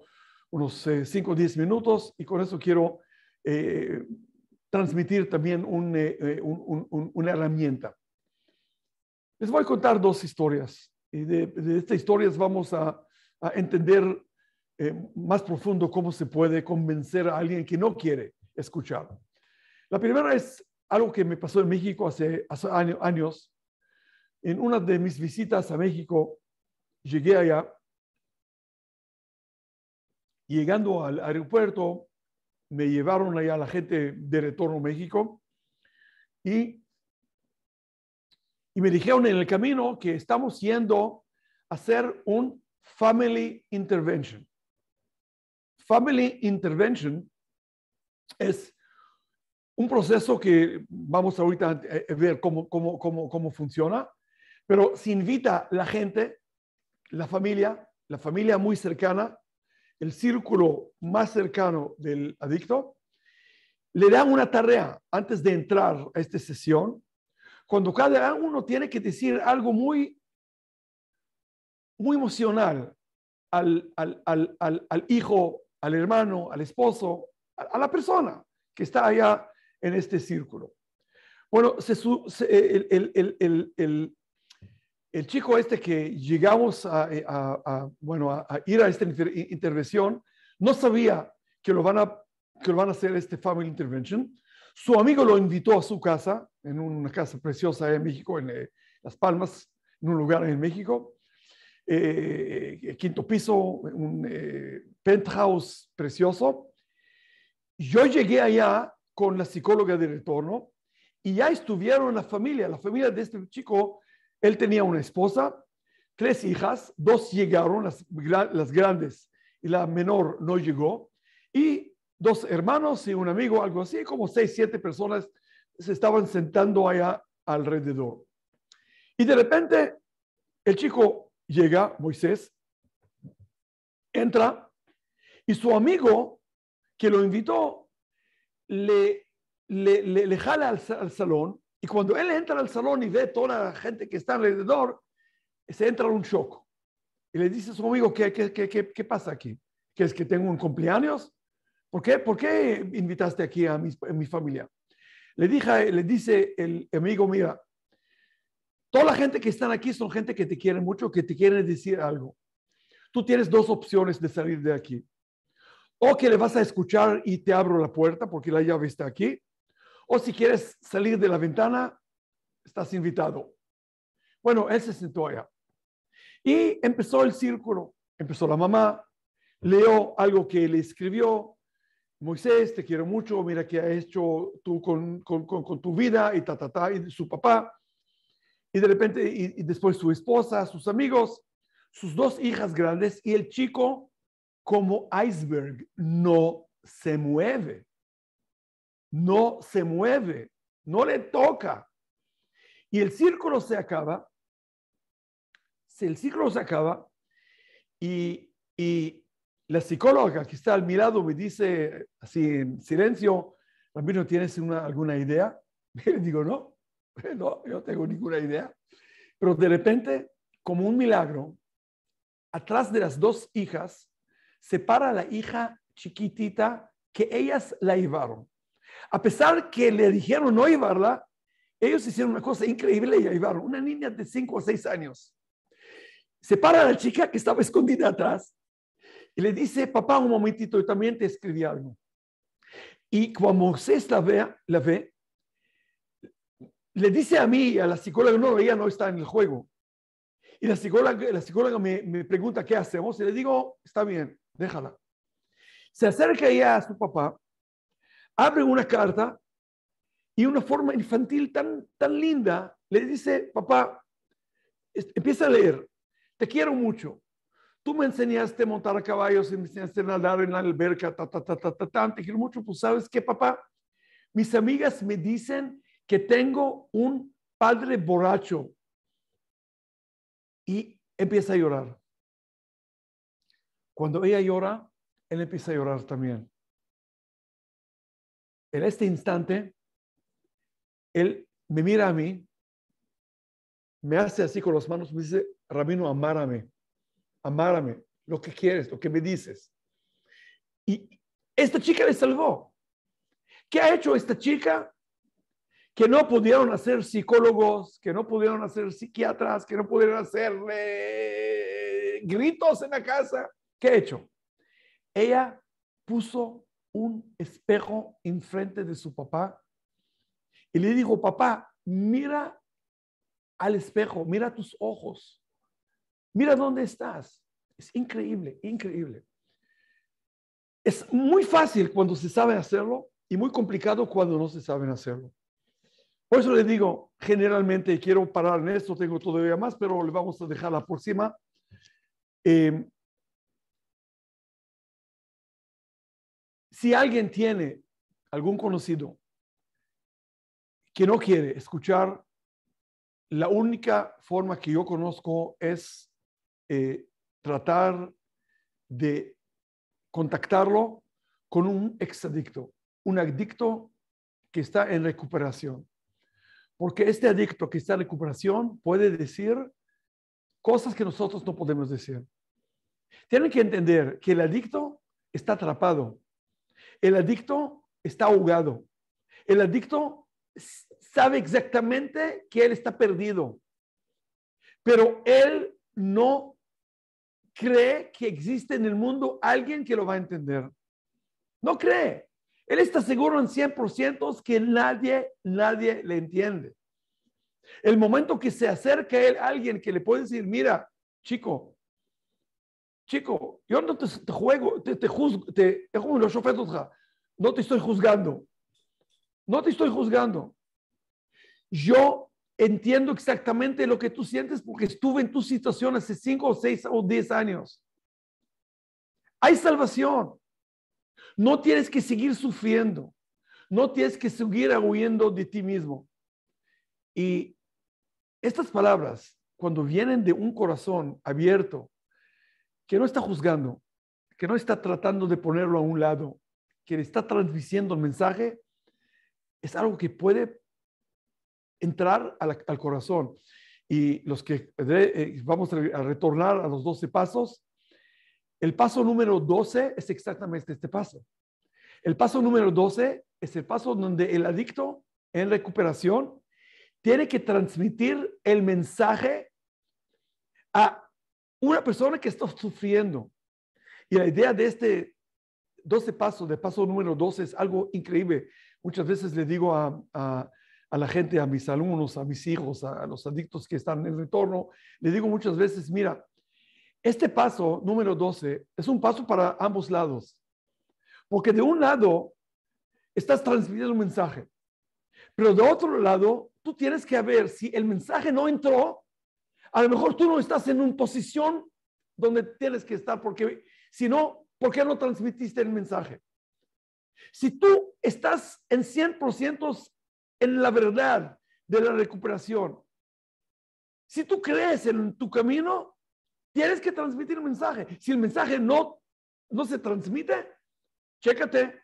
unos 5 o 10 minutos y con eso quiero eh, transmitir también eh, eh, una herramienta. Les voy a contar dos historias y de, estas historias vamos a, entender eh, más profundo cómo se puede convencer a alguien que no quiere escuchar. La primera es algo que me pasó en México hace, años. En una de mis visitas a México, llegué allá. Llegando al aeropuerto, me llevaron allá la gente de Retorno México y, y me dijeron en el camino que estamos yendo a hacer un Family Intervention. Family Intervention es un proceso que vamos ahorita a ver cómo, cómo, cómo, cómo funciona, pero se invita la gente, la familia, la familia muy cercana, el círculo más cercano del adicto, le dan una tarea antes de entrar a esta sesión, cuando cada uno tiene que decir algo muy, emocional al, hijo, al hermano, al esposo, a, la persona que está allá en este círculo. Bueno, se, el, el chico este que llegamos a, eh, bueno, a, ir a esta intervención no sabía que lo, van a, que lo van a hacer este Family Intervention. Su amigo lo invitó a su casa, en una casa preciosa en México, en eh, Las Palmas, en un lugar en México. Eh, quinto piso, un penthouse precioso. Yo llegué allá con la psicóloga de retorno y ya estuvieron la familia, la familia de este chico él tenía una esposa, tres hijas, dos llegaron, las, grandes, y la menor no llegó, y dos hermanos y un amigo, algo así, como seis, siete personas se estaban sentando allá alrededor. Y de repente el chico llega, Moisés, entra y su amigo que lo invitó le, le, le, jala al, salón y cuando él entra al salón y ve toda la gente que está alrededor, se entra en un shock. Y le dice a su amigo, ¿qué, qué, pasa aquí? ¿Que es que tengo un cumpleaños? ¿Por qué, por qué invitaste aquí a mi, a mi familia? Le, dije, le dice el amigo, mira, toda la gente que están aquí son gente que te quiere mucho, que te quiere decir algo. Tú tienes dos opciones de salir de aquí. O que le vas a escuchar y te abro la puerta porque la llave está aquí. O si quieres salir de la ventana, estás invitado. Bueno, él se sentó allá. Y empezó el círculo. Empezó la mamá, leo algo que le escribió. Moisés, te quiero mucho, mira qué ha hecho tú con, tu vida y ta, ta, y su papá. Y de repente, y después su esposa, sus amigos, sus dos hijas grandes y el chico como iceberg, no se mueve no se mueve, no le toca. Y el círculo se acaba, el círculo se acaba y, la psicóloga que está al mi lado me dice así en silencio, no ¿tienes alguna idea? le digo, no, no, yo no tengo ninguna idea. Pero de repente, como un milagro, atrás de las dos hijas se para la hija chiquitita que ellas la llevaron. A pesar que le dijeron no llevarla, ellos hicieron una cosa increíble y la llevaron. Una niña de 5 o 6 años. Se para la chica que estaba escondida atrás y le dice, papá, un momentito, yo también te escribí algo. Y cuando Moisés la ve, la ve, le dice a mí, a la psicóloga, no, ella no está en el juego. Y la psicóloga, la psicóloga me, me pregunta, ¿qué hacemos? Y le digo, está bien, déjala. Se acerca ella a su papá abre una carta y una forma infantil tan, tan linda le dice, papá, empieza a leer, te quiero mucho. Tú me enseñaste a montar a caballos, me enseñaste a nadar en la alberca, ta, ta, ta, ta, ta, te quiero mucho. Pues sabes qué, papá, mis amigas me dicen que tengo un padre borracho. Y empieza a llorar. Cuando ella llora, él empieza a llorar también en este instante, él me mira a mí, me hace así con las manos, me dice, Rabino, amárame, amárame, lo que quieres, lo que me dices. Y esta chica le salvó. ¿Qué ha hecho esta chica? Que no pudieron hacer psicólogos, que no pudieron hacer psiquiatras, que no pudieron hacer gritos en la casa. ¿Qué ha hecho? Ella puso un espejo enfrente de su papá y le dijo, papá, mira al espejo, mira tus ojos, mira dónde estás. Es increíble, increíble. Es muy fácil cuando se sabe hacerlo y muy complicado cuando no se sabe hacerlo. Por eso le digo, generalmente quiero parar en esto, tengo todavía más, pero le vamos a dejar la próxima. Eh, Si alguien tiene algún conocido que no quiere escuchar, la única forma que yo conozco es eh, tratar de contactarlo con un exadicto, un adicto que está en recuperación. Porque este adicto que está en recuperación puede decir cosas que nosotros no podemos decir. Tienen que entender que el adicto está atrapado el adicto está ahogado. El adicto sabe exactamente que él está perdido, pero él no cree que existe en el mundo alguien que lo va a entender. No cree. Él está seguro en 100% que nadie, nadie le entiende. El momento que se acerca a él alguien que le puede decir, mira, chico, chico, yo no te, juego, te, te juzgo, te, no no te estoy juzgando, no te estoy juzgando. Yo entiendo exactamente lo que tú sientes porque estuve en tu situación hace cinco, o seis o diez años. Hay salvación. No tienes que seguir sufriendo. No tienes que seguir huyendo de ti mismo. Y estas palabras, cuando vienen de un corazón abierto, que no está juzgando, que no está tratando de ponerlo a un lado, que le está transmitiendo el mensaje, es algo que puede entrar al, corazón. Y los que eh, eh, vamos a retornar a los 12 pasos, el paso número 12 es exactamente este paso. El paso número 12 es el paso donde el adicto en recuperación tiene que transmitir el mensaje a una persona que está sufriendo. Y la idea de este 12 pasos, de paso número 12, es algo increíble. Muchas veces le digo a, la gente, a mis alumnos, a mis hijos, a, a los adictos que están en el retorno, le digo muchas veces, mira, este paso número 12 es un paso para ambos lados. Porque de un lado estás transmitiendo un mensaje, pero de otro lado tú tienes que ver si el mensaje no entró, a lo mejor tú no estás en una posición donde tienes que estar, porque si no, ¿por qué no transmitiste el mensaje? Si tú estás en 100% en la verdad de la recuperación, si tú crees en tu camino, tienes que transmitir el mensaje. Si el mensaje no, no se transmite, chécate,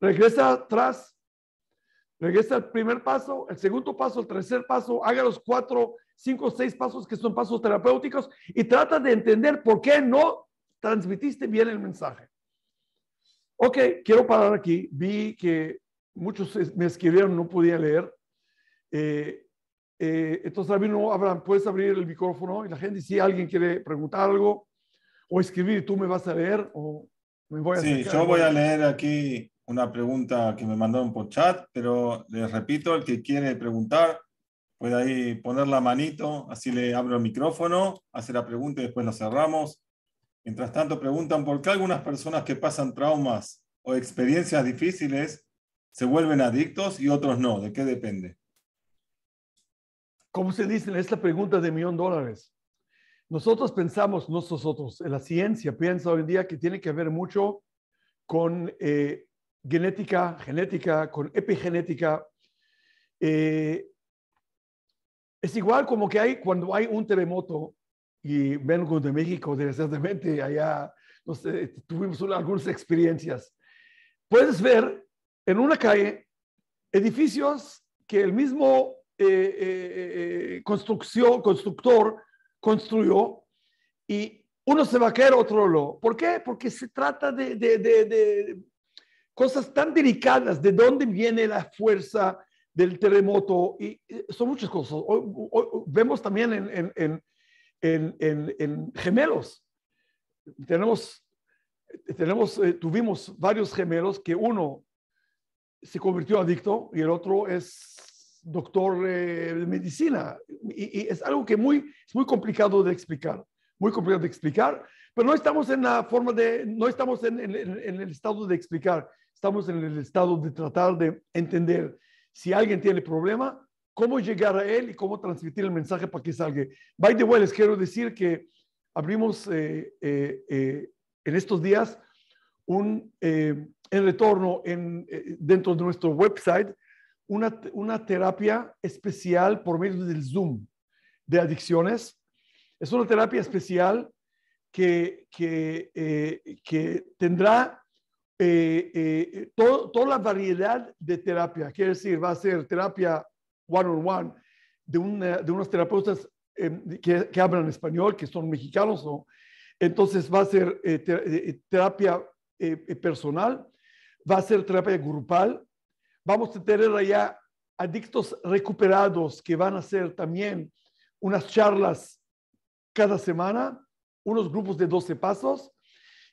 regresa atrás, regresa al primer paso, el segundo paso, el tercer paso, haga los cuatro cinco o seis pasos que son pasos terapéuticos y trata de entender por qué no transmitiste bien el mensaje. Ok, quiero parar aquí. Vi que muchos me escribieron, no podía leer. Entonces eh, eh, entonces, no puedes abrir el micrófono y la gente, si alguien quiere preguntar algo o escribir, tú me vas a leer o me voy a. Sí, yo voy a leer aquí una pregunta que me mandaron por chat, pero les repito, el que quiere preguntar Puede ahí poner la manito, así le abro el micrófono, hace la pregunta y después lo cerramos. Mientras tanto, preguntan por qué algunas personas que pasan traumas o experiencias difíciles se vuelven adictos y otros no. ¿De qué depende? ¿Cómo se dice en esta pregunta de millón de dólares? Nosotros pensamos, nosotros, en la ciencia piensa hoy en día que tiene que ver mucho con eh, genética, genética, con epigenética, eh, es igual como que hay cuando hay un terremoto y vengo de México, desgraciadamente, allá este, tuvimos algunas experiencias. Puedes ver en una calle edificios que el mismo eh, eh, eh, constructor construyó y uno se va a caer, otro lo. ¿Por qué? Porque se trata de, de cosas tan delicadas, de dónde viene la fuerza, del terremoto y son muchas cosas. vemos también en, gemelos. Tenemos, tenemos, eh, tuvimos varios gemelos que uno se convirtió en adicto y el otro es doctor eh, de medicina. Y, es algo que muy, es muy complicado de explicar, muy complicado de explicar, pero no estamos en la forma de, no estamos en el estado de explicar, estamos en el estado de tratar de entender si alguien tiene problema, cómo llegar a él y cómo transmitir el mensaje para que salga. By the way, les quiero decir que abrimos eh, eh, eh, en estos días un en retorno en, dentro de nuestro website una, una terapia especial por medio del Zoom de adicciones. Es una terapia especial que, que, que tendrá eh, eh, toda la variedad de terapia, quiere decir, va a ser terapia one-on-one de, unos terapeutas em, que, hablan español, que son mexicanos, Entonces va a ser eh, terapia personal, va a ser terapia grupal, vamos a tener allá adictos recuperados que van a hacer también unas charlas cada semana, unos grupos de 12 pasos,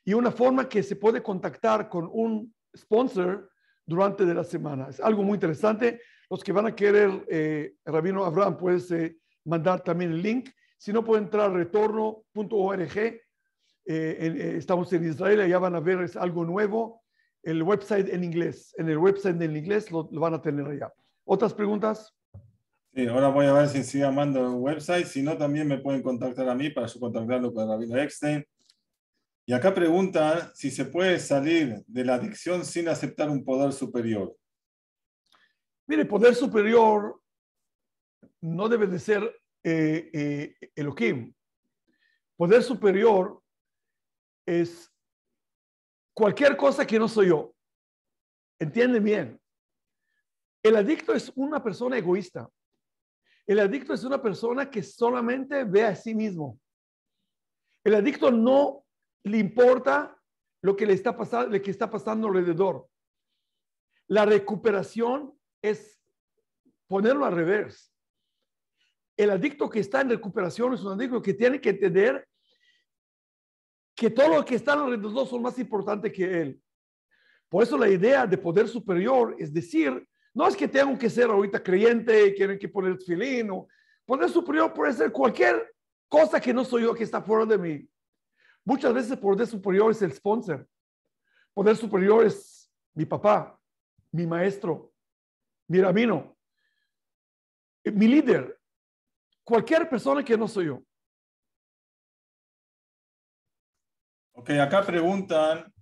y una forma que se puede contactar con un sponsor durante de la semana. Es algo muy interesante. Los que van a querer, eh, Rabino Abraham, puedes eh, mandar también el link. Si no, pueden entrar a retorno.org. Eh, estamos en Israel, allá van a ver es algo nuevo. El website en inglés, en el website en inglés lo, van a tener allá. ¿Otras preguntas? Sí, ahora voy a ver si sigue amando el website. Si no, también me pueden contactar a mí para su contactarlo con Rabino Eckstein y acá pregunta si se puede salir de la adicción sin aceptar un poder superior. Mire, poder superior no debe de ser eh, eh, Poder superior es cualquier cosa que no soy yo. entiende bien. El adicto es una persona egoísta. El adicto es una persona que solamente ve a sí mismo. El adicto no le importa lo que le está pasando, lo que está pasando alrededor. La recuperación es ponerlo al revés. El adicto que está en recuperación es un adicto que tiene que entender que todo lo que está alrededor son más importantes que él. Por eso la idea de poder superior es decir, no es que tengo que ser ahorita creyente, tienen que poner filino. Poder superior puede ser cualquier cosa que no soy yo que está fuera de mí. Muchas veces el poder superior es el sponsor. Poder superior es mi papá, mi maestro, mi rabino, eh, mi líder, cualquier persona que no soy yo. Ok, acá preguntan,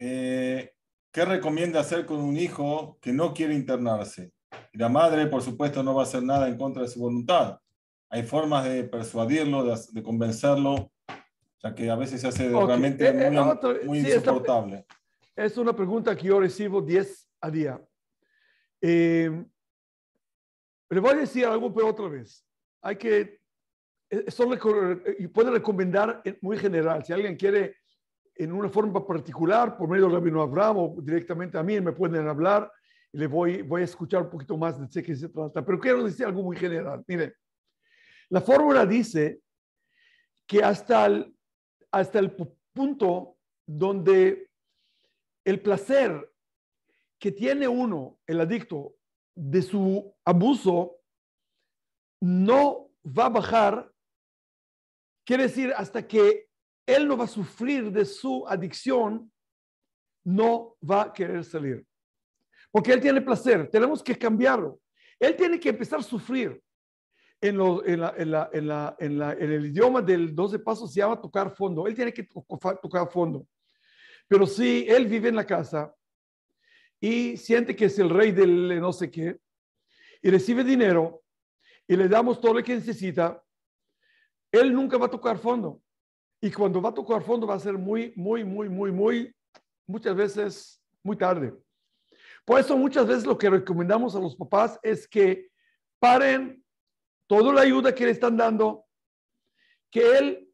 eh, ¿qué recomienda hacer con un hijo que no quiere internarse? la madre, por supuesto, no va a hacer nada en contra de su voluntad. Hay formas de persuadirlo, de convencerlo o sea, que a veces se hace realmente eh, eh, muy, insoportable. es una pregunta que yo recibo 10 a día. Eh, le voy a decir algo, pero otra vez. Hay que, y puede recomendar muy general. Si alguien quiere en una forma particular, por medio del Rabino Abraham o directamente a mí, me pueden hablar y le voy, voy a escuchar un poquito más de qué se trata. Pero quiero decir algo muy general. Mire, la fórmula dice que hasta el hasta el punto donde el placer que tiene uno, el adicto, de su abuso, no va a bajar, quiere decir, hasta que él no va a sufrir de su adicción, no va a querer salir. Porque él tiene placer, tenemos que cambiarlo. Él tiene que empezar a sufrir en, el idioma del 12 pasos se llama tocar fondo. Él tiene que tocar fondo. Pero si él vive en la casa y siente que es el rey del no sé qué, y recibe dinero y le damos todo lo que necesita, él nunca va a tocar fondo. Y cuando va a tocar fondo va a ser muy, muy, muy, muy, muy, muchas veces muy tarde. Por eso muchas veces lo que recomendamos a los papás es que paren toda la ayuda que le están dando, que él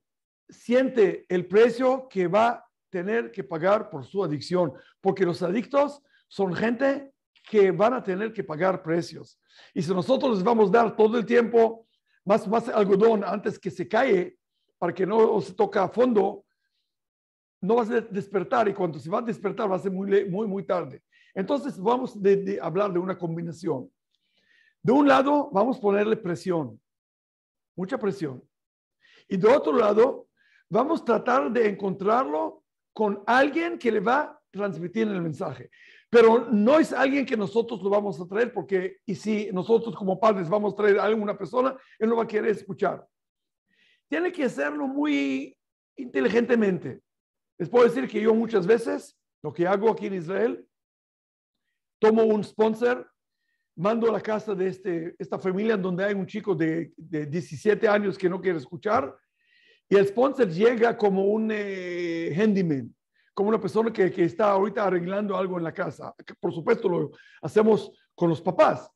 siente el precio que va a tener que pagar por su adicción, porque los adictos son gente que van a tener que pagar precios. Y si nosotros les vamos a dar todo el tiempo más, más algodón antes que se cae, para que no se toque a fondo, no vas a despertar y cuando se va a despertar va a ser muy, muy, muy tarde. Entonces vamos a hablar de una combinación. De un lado, vamos a ponerle presión, mucha presión. Y de otro lado, vamos a tratar de encontrarlo con alguien que le va a transmitir el mensaje. Pero no es alguien que nosotros lo vamos a traer, porque y si nosotros como padres vamos a traer a alguna persona, él no va a querer escuchar. Tiene que hacerlo muy inteligentemente. Les puedo decir que yo muchas veces, lo que hago aquí en Israel, tomo un sponsor mando a la casa de este, esta familia en donde hay un chico de, de 17 años que no quiere escuchar. Y el sponsor llega como un eh, handyman, como una persona que, que, está ahorita arreglando algo en la casa. Por supuesto, lo hacemos con los papás.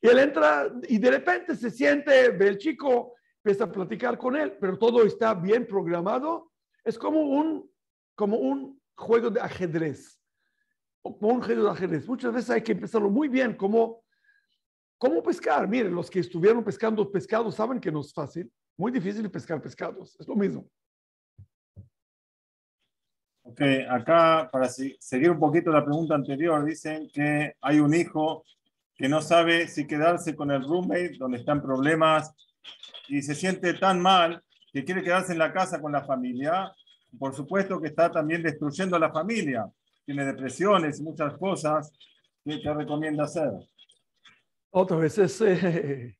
Y él entra y de repente se siente, ve el chico, empieza a platicar con él, pero todo está bien programado. Es como un, como un juego de ajedrez. Como un juego de ajedrez. Muchas veces hay que empezarlo muy bien, como ¿Cómo pescar? Miren, los que estuvieron pescando pescados saben que no es fácil. Muy difícil pescar pescados. Es lo mismo. Ok, acá para seguir un poquito la pregunta anterior, dicen que hay un hijo que no sabe si quedarse con el roommate donde están problemas y se siente tan mal que quiere quedarse en la casa con la familia. Por supuesto que está también destruyendo a la familia. Tiene depresiones y muchas cosas. ¿Qué te recomienda hacer? Otra vez, eh,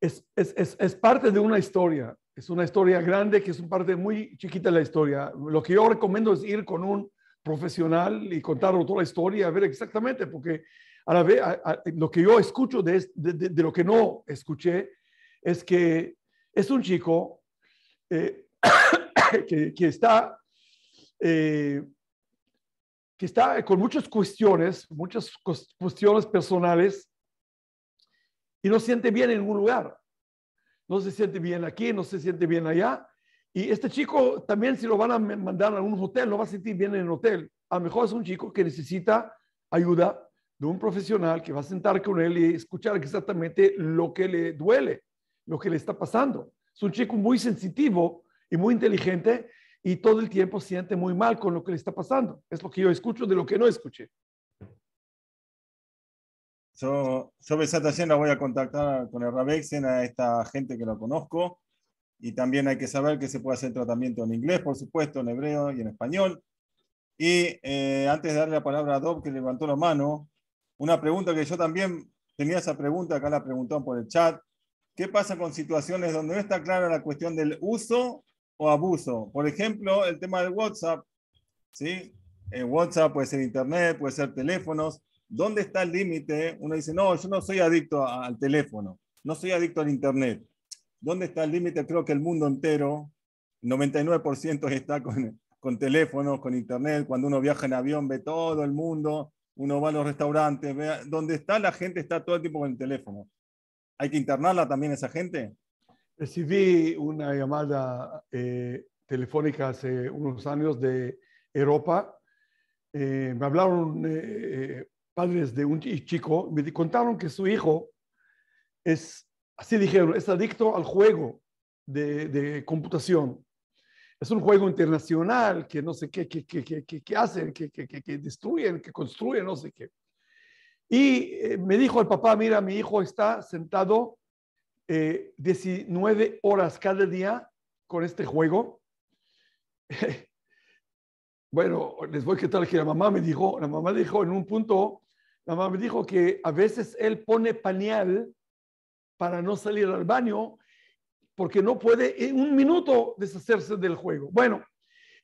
es, es, es, es, parte de una historia. Es una historia grande que es una parte muy chiquita de la historia. Lo que yo recomiendo es ir con un profesional y contarle toda la historia, a ver exactamente, porque a la vez, lo que yo escucho de, de, lo que no escuché es que es un chico eh, que, que, está... Eh, que está con muchas cuestiones, muchas cuestiones personales y no se siente bien en ningún lugar. No se siente bien aquí, no se siente bien allá. Y este chico también si lo van a mandar a un hotel, no va a sentir bien en el hotel. A lo mejor es un chico que necesita ayuda de un profesional que va a sentar con él y escuchar exactamente lo que le duele, lo que le está pasando. Es un chico muy sensitivo y muy inteligente y todo el tiempo siente muy mal con lo que le está pasando. Es lo que yo escucho de lo que no escuché. Yo, yo esta voy a contactar con el Rabexen, a esta gente que lo conozco. Y también hay que saber que se puede hacer tratamiento en inglés, por supuesto, en hebreo y en español. Y eh, antes de darle la palabra a Dob, que levantó la mano, una pregunta que yo también tenía esa pregunta, acá la preguntó por el chat. ¿Qué pasa con situaciones donde no está clara la cuestión del uso o abuso? Por ejemplo, el tema del WhatsApp. ¿sí? El eh, WhatsApp puede ser internet, puede ser teléfonos. ¿Dónde está el límite? Uno dice, no, yo no soy adicto al teléfono, no soy adicto al Internet. ¿Dónde está el límite? Creo que el mundo entero, 99% está con, con teléfonos, con Internet. Cuando uno viaja en avión, ve todo el mundo, uno va a los restaurantes, ve, ¿Dónde está la gente está todo el tiempo con el teléfono. ¿Hay que internarla también esa gente? Recibí una llamada eh, telefónica hace unos años de Europa. Eh, me hablaron eh, padres de un chico me contaron que su hijo es, así dijeron, es adicto al juego de, de computación. Es un juego internacional que no sé qué, qué hacen, que, destruyen, que construyen, no sé qué. Y eh, me dijo el papá, mira, mi hijo está sentado 19 eh, horas cada día con este juego. bueno, les voy a tal que la mamá me dijo, la mamá dijo en un punto, la mamá me dijo que a veces él pone pañal para no salir al baño porque no puede en un minuto deshacerse del juego. Bueno,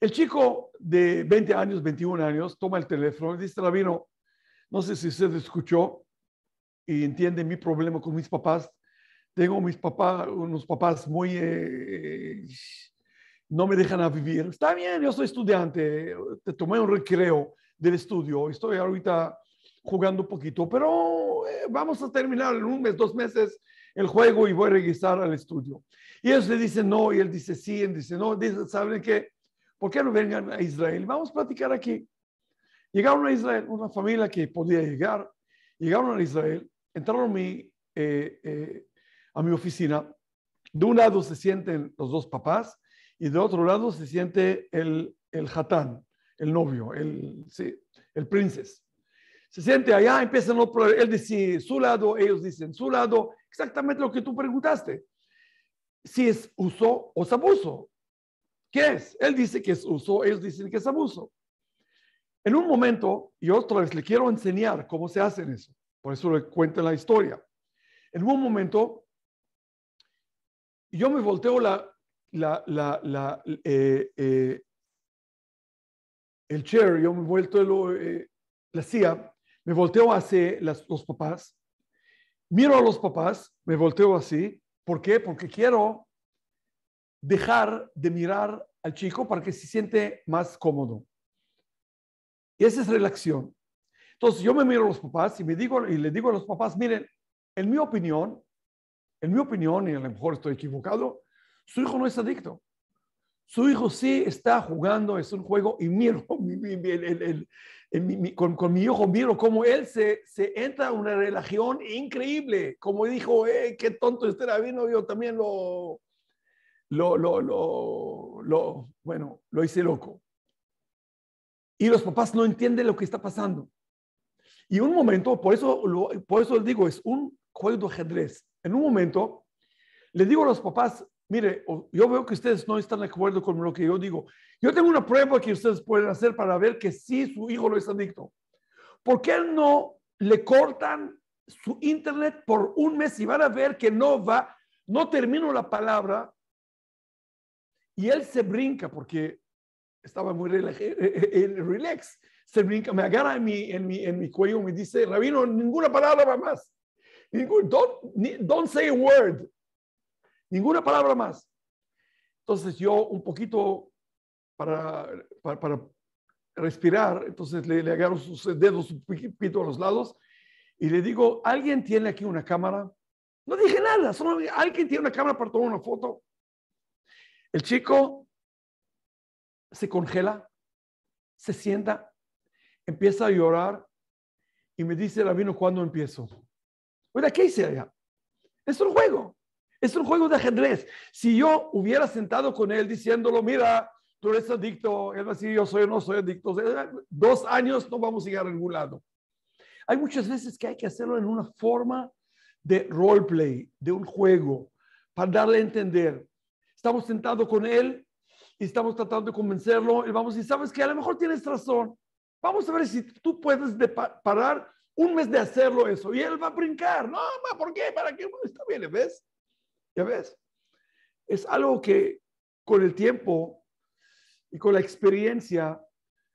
el chico de 20 años, 21 años, toma el teléfono y dice, Rabino, no sé si usted escuchó y entiende mi problema con mis papás. Tengo mis papás, unos papás muy... Eh, eh, no me dejan a vivir. Está bien, yo soy estudiante, te tomé un recreo del estudio, estoy ahorita jugando un poquito, pero eh, vamos a terminar en un mes, dos meses el juego y voy a regresar al estudio. Y ellos le dicen no, y él dice sí, él dice no, ¿saben qué? ¿Por qué no vengan a Israel? Vamos a platicar aquí. Llegaron a Israel, una familia que podía llegar, llegaron a Israel, entraron mi, eh, eh, a mi oficina. De un lado se sienten los dos papás y de otro lado se siente el, el hatán, el novio, el, sí, el Se siente allá, empiezan los él dice su lado, ellos dicen su lado, exactamente lo que tú preguntaste. Si es uso o es abuso. ¿Qué es? Él dice que es uso, ellos dicen que es abuso. En un momento, y otra vez le quiero enseñar cómo se hacen eso, por eso le cuento la historia. En un momento, yo me volteo la, la, la, eh, eh, el chair, yo me vuelto, eh, la CIA, me volteo hacia los papás, miro a los papás, me volteo así, ¿por qué? Porque quiero dejar de mirar al chico para que se siente más cómodo. Y esa es la acción. Entonces yo me miro a los papás y, me digo, y le digo a los papás, miren, en mi opinión, en mi opinión, y a lo mejor estoy equivocado, su hijo no es adicto. Su hijo sí está jugando, es un juego, y miro con, mi hijo, miro cómo él se, se entra en una relación increíble. Como dijo, eh, qué tonto este rabino, yo también lo, lo, lo, lo, lo, bueno, lo hice loco. Y los papás no entienden lo que está pasando. Y un momento, por eso, por eso les digo, es un juego de ajedrez. En un momento, le digo a los papás, mire, yo veo que ustedes no están de acuerdo con lo que yo digo. Yo tengo una prueba que ustedes pueden hacer para ver que sí su hijo lo es adicto. ¿Por qué no le cortan su internet por un mes y van a ver que no va, no termino la palabra? Y él se brinca porque estaba muy eh, eh, eh, relax. Se brinca, me agarra en mi, en mi, cuello y me dice, Rabino, ninguna palabra va más. Don't, don't say a word. Ninguna palabra más. Entonces yo un poquito para, para, respirar, entonces le, le, agarro sus dedos un poquito a los lados y le digo, ¿alguien tiene aquí una cámara? No dije nada, solo alguien tiene una cámara para tomar una foto. El chico se congela, se sienta, empieza a llorar y me dice, Rabino, ¿cuándo empiezo? Oiga, ¿qué hice allá? Es un juego. Es un juego de ajedrez. Si yo hubiera sentado con él diciéndolo, mira, tú eres adicto, él va a decir, yo soy o no soy adicto. Dos años no vamos a llegar a ningún lado. Hay muchas veces que hay que hacerlo en una forma de roleplay, de un juego, para darle a entender. Estamos sentados con él y estamos tratando de convencerlo y vamos decir, sabes que a lo mejor tienes razón. Vamos a ver si tú puedes parar un mes de hacerlo eso. Y él va a brincar. No, ma, ¿por qué? ¿Para qué? está bien, ¿ves? Ya ves, es algo que con el tiempo y con la experiencia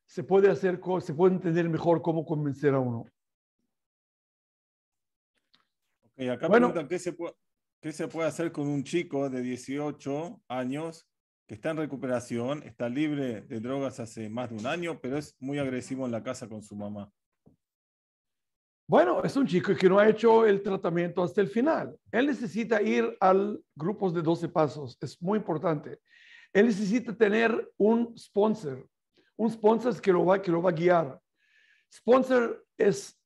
se puede hacer, se puede entender mejor cómo convencer a uno. Okay, acá bueno, preguntan se, puede, qué se puede hacer con un chico de 18 años que está en recuperación, está libre de drogas hace más de un año, pero es muy agresivo en la casa con su mamá. Bueno, es un chico que no ha hecho el tratamiento hasta el final. Él necesita ir al grupos de 12 pasos, es muy importante. Él necesita tener un sponsor, un sponsor que lo va, que lo va a guiar. Sponsor es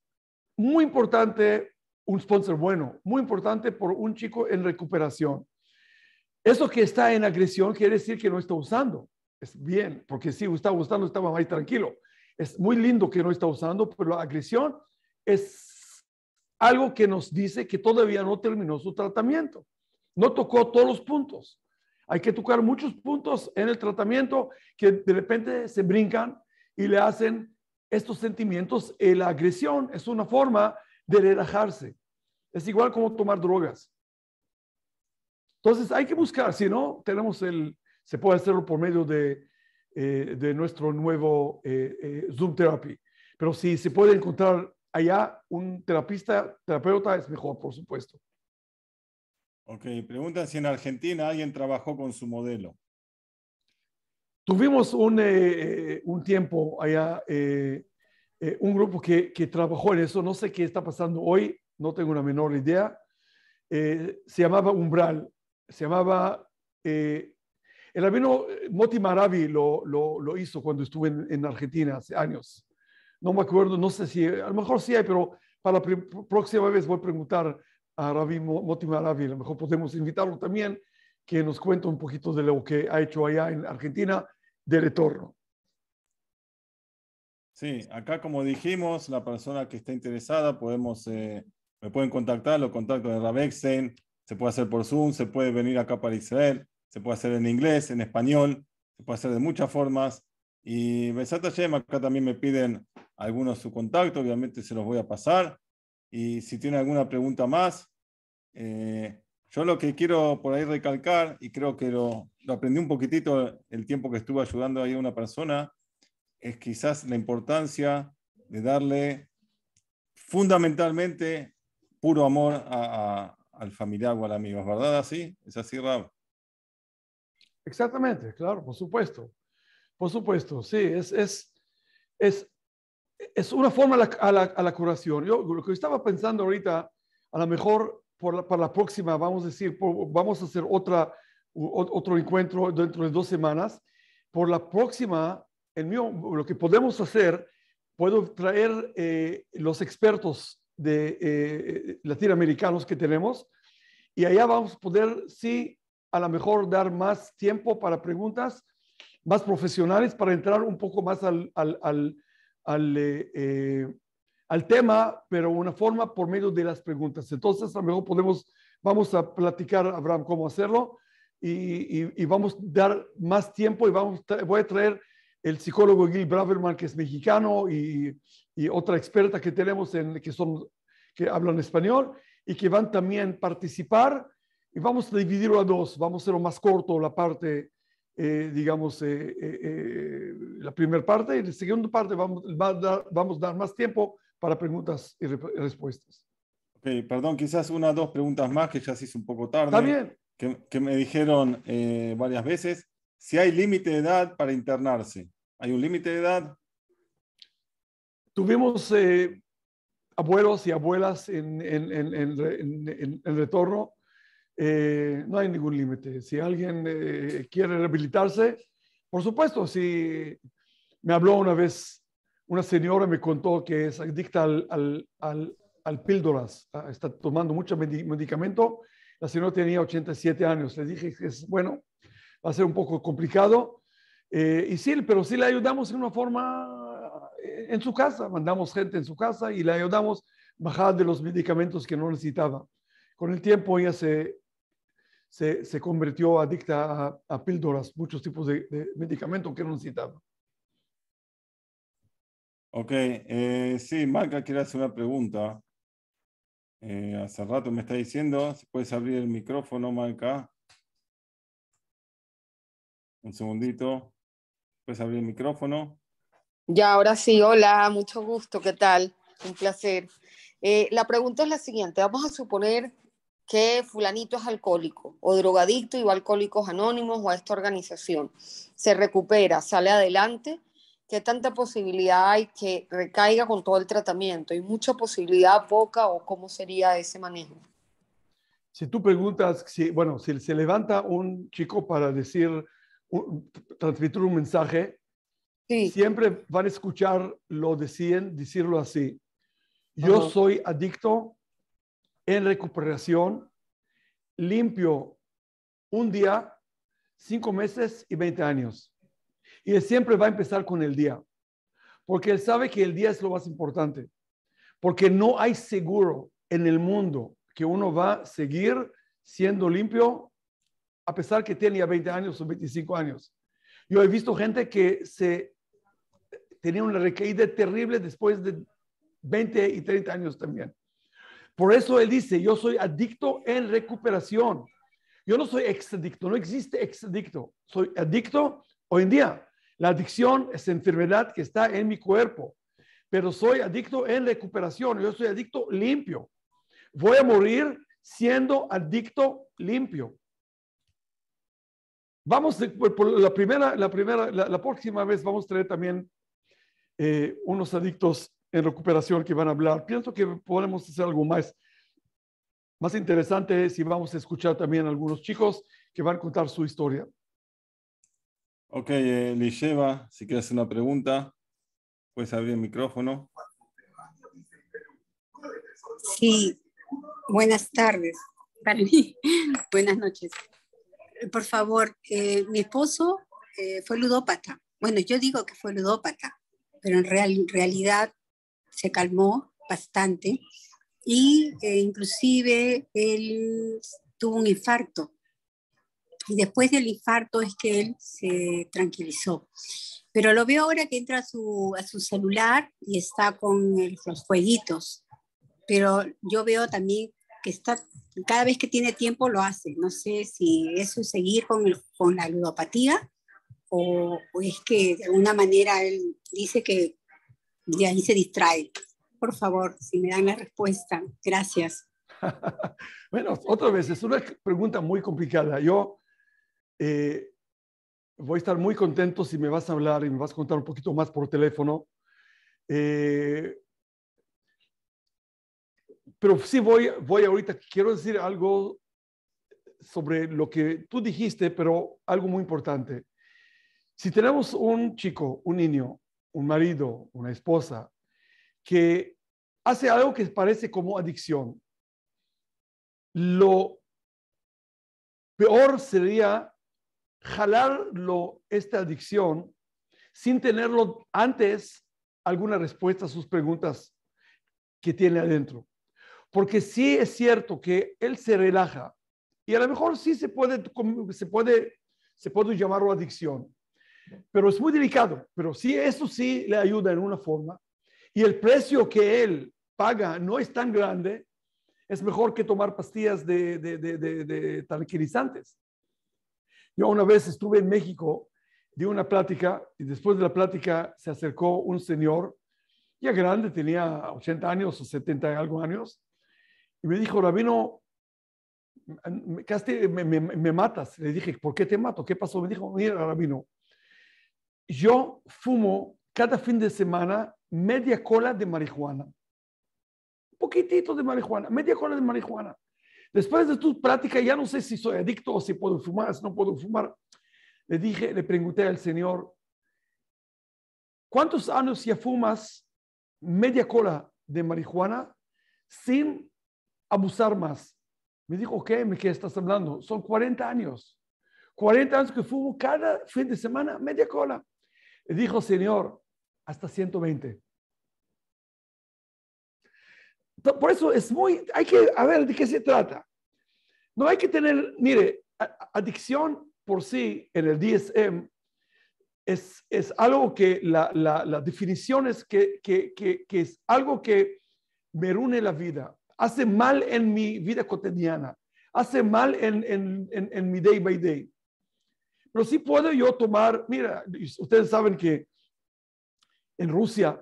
muy importante, un sponsor bueno, muy importante por un chico en recuperación. Eso que está en agresión quiere decir que no está usando. Es bien, porque si está usando, estaba ahí tranquilo. Es muy lindo que no está usando, pero la agresión es algo que nos dice que todavía no terminó su tratamiento. No tocó todos los puntos. Hay que tocar muchos puntos en el tratamiento que de repente se brincan y le hacen estos sentimientos. La agresión es una forma de relajarse. Es igual como tomar drogas. Entonces hay que buscar, si no, tenemos el, se puede hacerlo por medio de, eh, nuestro nuevo eh, eh, Zoom Therapy. Pero si se puede encontrar allá un terapista, terapeuta es mejor, por supuesto. Ok, preguntan si en Argentina alguien trabajó con su modelo. Tuvimos un, eh, eh, un tiempo allá, eh, un grupo que, que, trabajó en eso, no sé qué está pasando hoy, no tengo una menor idea. se llamaba Umbral, se llamaba... el rabino Moti Maravi lo, lo, lo, hizo cuando estuve en Argentina hace años no me acuerdo, no sé si, a lo mejor sí hay, pero para la próxima vez voy a preguntar a Rabbi Motima Arabi, a lo mejor podemos invitarlo también, que nos cuente un poquito de lo que ha hecho allá en Argentina de retorno. Sí, acá como dijimos, la persona que está interesada, podemos, eh, me pueden contactar, lo contacto de Rabexen, se puede hacer por Zoom, se puede venir acá para Israel, se puede hacer en inglés, en español, se puede hacer de muchas formas. Y Besat acá también me piden algunos su contacto, obviamente se los voy a pasar. Y si tienen alguna pregunta más, eh, yo lo que quiero por ahí recalcar, y creo que lo, aprendí un poquitito el tiempo que estuve ayudando ahí a una persona, es quizás la importancia de darle fundamentalmente puro amor a, al familiar o al amigo. verdad así? ¿Es así, Rab? Exactamente, claro, por supuesto. Por supuesto, sí, es, es, una forma a la, curación. Yo lo que estaba pensando ahorita, a lo mejor para la próxima, vamos a decir, vamos a hacer otra, otro encuentro dentro de dos semanas. Por la próxima, en lo que podemos hacer, puedo traer eh, los expertos de eh, latinoamericanos que tenemos y allá vamos a poder, sí, a lo mejor dar más tiempo para preguntas más profesionales para entrar un poco más al, al, al, eh, eh, al, tema, pero una forma por medio de las preguntas. Entonces, a lo mejor podemos, vamos a platicar, Abraham, cómo hacerlo y, y, y vamos a dar más tiempo y vamos, voy a traer el psicólogo Gil Braverman, que es mexicano, y, y otra experta que tenemos en, que, son, que hablan español y que van también a participar. Y vamos a dividirlo a dos, vamos a hacerlo más corto la parte eh, digamos, eh, eh, la primera parte y la segunda parte vamos, a dar, vamos a dar más tiempo para preguntas y respuestas. perdón, quizás una o dos preguntas más que ya se hizo un poco tarde. Está Que, me dijeron varias veces, si hay límite de edad para internarse. ¿Hay un límite de edad? Tuvimos abuelos y abuelas en, en, en, en retorno eh, no hay ningún límite. Si alguien eh, quiere rehabilitarse, por supuesto, si me habló una vez, una señora me contó que es adicta al, al, al, píldoras, ah, está tomando mucho medicamento, la señora tenía 87 años, le dije que es bueno, va a ser un poco complicado, eh, y sí, pero sí la ayudamos en una forma en su casa, mandamos gente en su casa y le ayudamos bajar de los medicamentos que no necesitaba. Con el tiempo ella se se, convirtió adicta a, píldoras, muchos tipos de, medicamentos que no necesitaba. Ok, eh, sí, Marca quiere hacer una pregunta. Eh, hace rato me está diciendo, si puedes abrir el micrófono, Marca. Un segundito. Puedes abrir el micrófono. Ya, ahora sí, hola, mucho gusto, ¿qué tal? Un placer. Eh, la pregunta es la siguiente, vamos a suponer que fulanito es alcohólico o drogadicto y va Alcohólicos Anónimos o a esta organización. Se recupera, sale adelante. ¿Qué tanta posibilidad hay que recaiga con todo el tratamiento? y mucha posibilidad, poca o cómo sería ese manejo? Si tú preguntas, si, bueno, si se levanta un chico para decir, transmitir un mensaje, siempre van a escuchar lo decían, decirlo así. Yo soy adicto en recuperación, limpio un día, cinco meses y 20 años. Y él siempre va a empezar con el día, porque él sabe que el día es lo más importante, porque no hay seguro en el mundo que uno va a seguir siendo limpio a pesar que tenía 20 años o 25 años. Yo he visto gente que se tenía una recaída terrible después de 20 y 30 años también. Por eso él dice, yo soy adicto en recuperación. Yo no soy exadicto, no existe exadicto. Soy adicto hoy en día. La adicción es enfermedad que está en mi cuerpo, pero soy adicto en recuperación. Yo soy adicto limpio. Voy a morir siendo adicto limpio. Vamos, eh, la primera, la primera, la, próxima vez vamos a traer también eh, unos adictos recuperación que van a hablar. Pienso que podemos hacer algo más. Más interesante si vamos a escuchar también a algunos chicos que van a contar su historia. Ok, eh, si quieres hacer una pregunta, puedes abrir el micrófono. Sí, buenas tardes. buenas noches. Eh, por favor, eh, mi esposo eh, fue ludópata. Bueno, yo digo que fue ludópata, pero en real, realidad se calmó bastante y eh, inclusive él tuvo un infarto. Y después del infarto es que él se tranquilizó. Pero lo veo ahora que entra a su, celular y está con los jueguitos. Pero yo veo también que está, cada vez que tiene tiempo lo hace. No sé si eso es seguir con, con la ludopatía o es que de alguna manera él dice que y ahí se distrae. Por favor, si me dan la respuesta, gracias. bueno, otra vez, es una pregunta muy complicada. Yo eh, voy a estar muy contento si me vas a hablar y me vas a contar un poquito más por teléfono. Eh, pero sí voy, voy ahorita, quiero decir algo sobre lo que tú dijiste, pero algo muy importante. Si tenemos un chico, un niño, un marido, una esposa, que hace algo que parece como adicción, lo peor sería jalarlo esta adicción sin tenerlo antes alguna respuesta a sus preguntas que tiene adentro. Porque sí es cierto que él se relaja y a lo mejor sí se puede, se puede, se puede llamarlo adicción, pero es muy delicado, pero sí, eso sí le ayuda en una forma. Y el precio que él paga no es tan grande, es mejor que tomar pastillas de, de, de, tranquilizantes. Yo una vez estuve en México, di una plática y después de la plática se acercó un señor, ya grande, tenía 80 años o 70 algo años, y me dijo, Rabino, me, me, me, matas. Le dije, ¿por qué te mato? ¿Qué pasó? Me dijo, mira, Rabino, yo fumo cada fin de semana media cola de marihuana. Un poquitito de marihuana, media cola de marihuana. Después de tu práctica, ya no sé si soy adicto o si puedo fumar, si no puedo fumar. Le dije, le pregunté al Señor, ¿cuántos años ya fumas media cola de marihuana sin abusar más? Me dijo, ¿qué? me ¿Qué estás hablando? Son 40 años. 40 años que fumo cada fin de semana media cola. Dijo, Señor, hasta 120. Por eso es muy, hay que, a ver, ¿de qué se trata? No hay que tener, mire, adicción por sí en el DSM es, es algo que la, la, definición es que, que, que, es algo que me une la vida, hace mal en mi vida cotidiana, hace mal en, en, en, en mi day by day. Pero sí puedo yo tomar, mira, ustedes saben que en Rusia,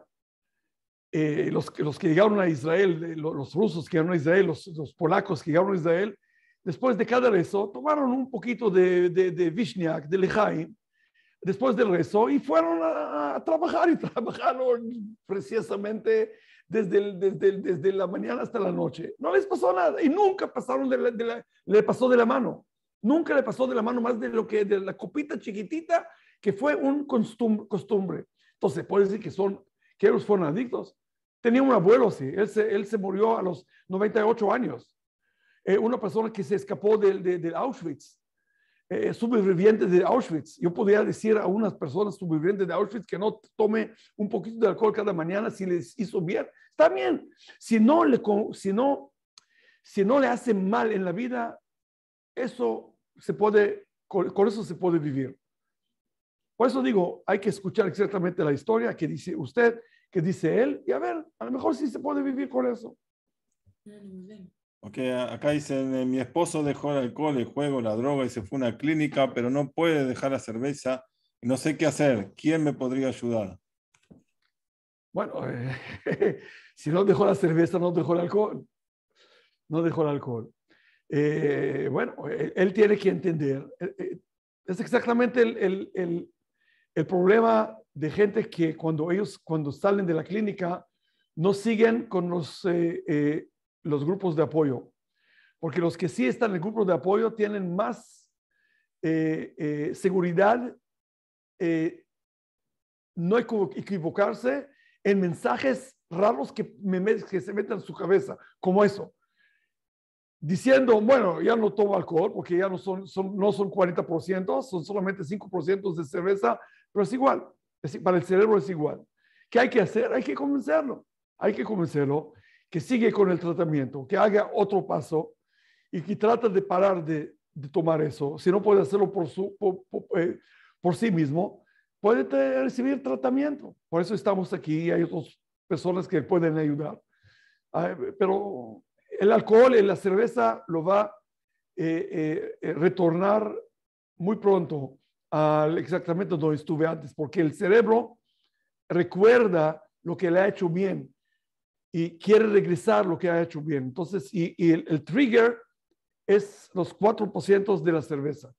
eh, los, que llegaron a Israel, eh, los, rusos que llegaron a Israel, los, polacos que llegaron a Israel, después de cada rezo, tomaron un poquito de, de, de Vishniak, de Lejaim, después del rezo y fueron a, trabajar y trabajaron precisamente desde, la mañana hasta la noche. No les pasó nada y nunca pasaron le pasó de la mano. Nunca le pasó de la mano más de lo que de la copita chiquitita, que fue un costumbre. Entonces, puede decir que, son, que ellos fueron adictos. Tenía un abuelo sí. él se, él se murió a los 98 años. Eh, una persona que se escapó del de, Auschwitz, eh, eh de Auschwitz. Yo podría decir a unas personas sobrevivientes de Auschwitz que no tome un poquito de alcohol cada mañana si les hizo bien. Está bien. Si no le, si no, si no le hace mal en la vida, eso puede, con, eso se puede vivir. Por eso digo, hay que escuchar exactamente la historia que dice usted, que dice él, y a ver, a lo mejor sí se puede vivir con eso. Ok, acá dicen, eh, mi esposo dejó el alcohol, el juego, la droga y se fue a una clínica, pero no puede dejar la cerveza no sé qué hacer. ¿Quién me podría ayudar? Bueno, si no dejó la cerveza, no dejó el alcohol. No dejó el alcohol. Eh, bueno, él, tiene que entender. Eh, eh, es exactamente el, problema de gente que cuando ellos, cuando salen de la clínica, no siguen con los, los grupos de apoyo. Porque los que sí están en el grupo de apoyo tienen más seguridad, no equivocarse en mensajes raros que, que se metan en su cabeza, como eso diciendo, bueno, ya no tomo alcohol porque ya no son, no son 40%, son solamente 5% de cerveza, pero es igual, para el cerebro es igual. ¿Qué hay que hacer? Hay que convencerlo, hay que convencerlo que sigue con el tratamiento, que haga otro paso y que trate de parar de, tomar eso. Si no puede hacerlo por, su, eh, por, sí mismo, puede recibir tratamiento. Por eso estamos aquí y hay otras personas que pueden ayudar. Ah, pero el alcohol en la cerveza lo va a eh, eh, eh, retornar muy pronto al exactamente donde estuve antes, porque el cerebro recuerda lo que le ha hecho bien y quiere regresar lo que ha hecho bien. Entonces, y, el, trigger es los 4% de la cerveza.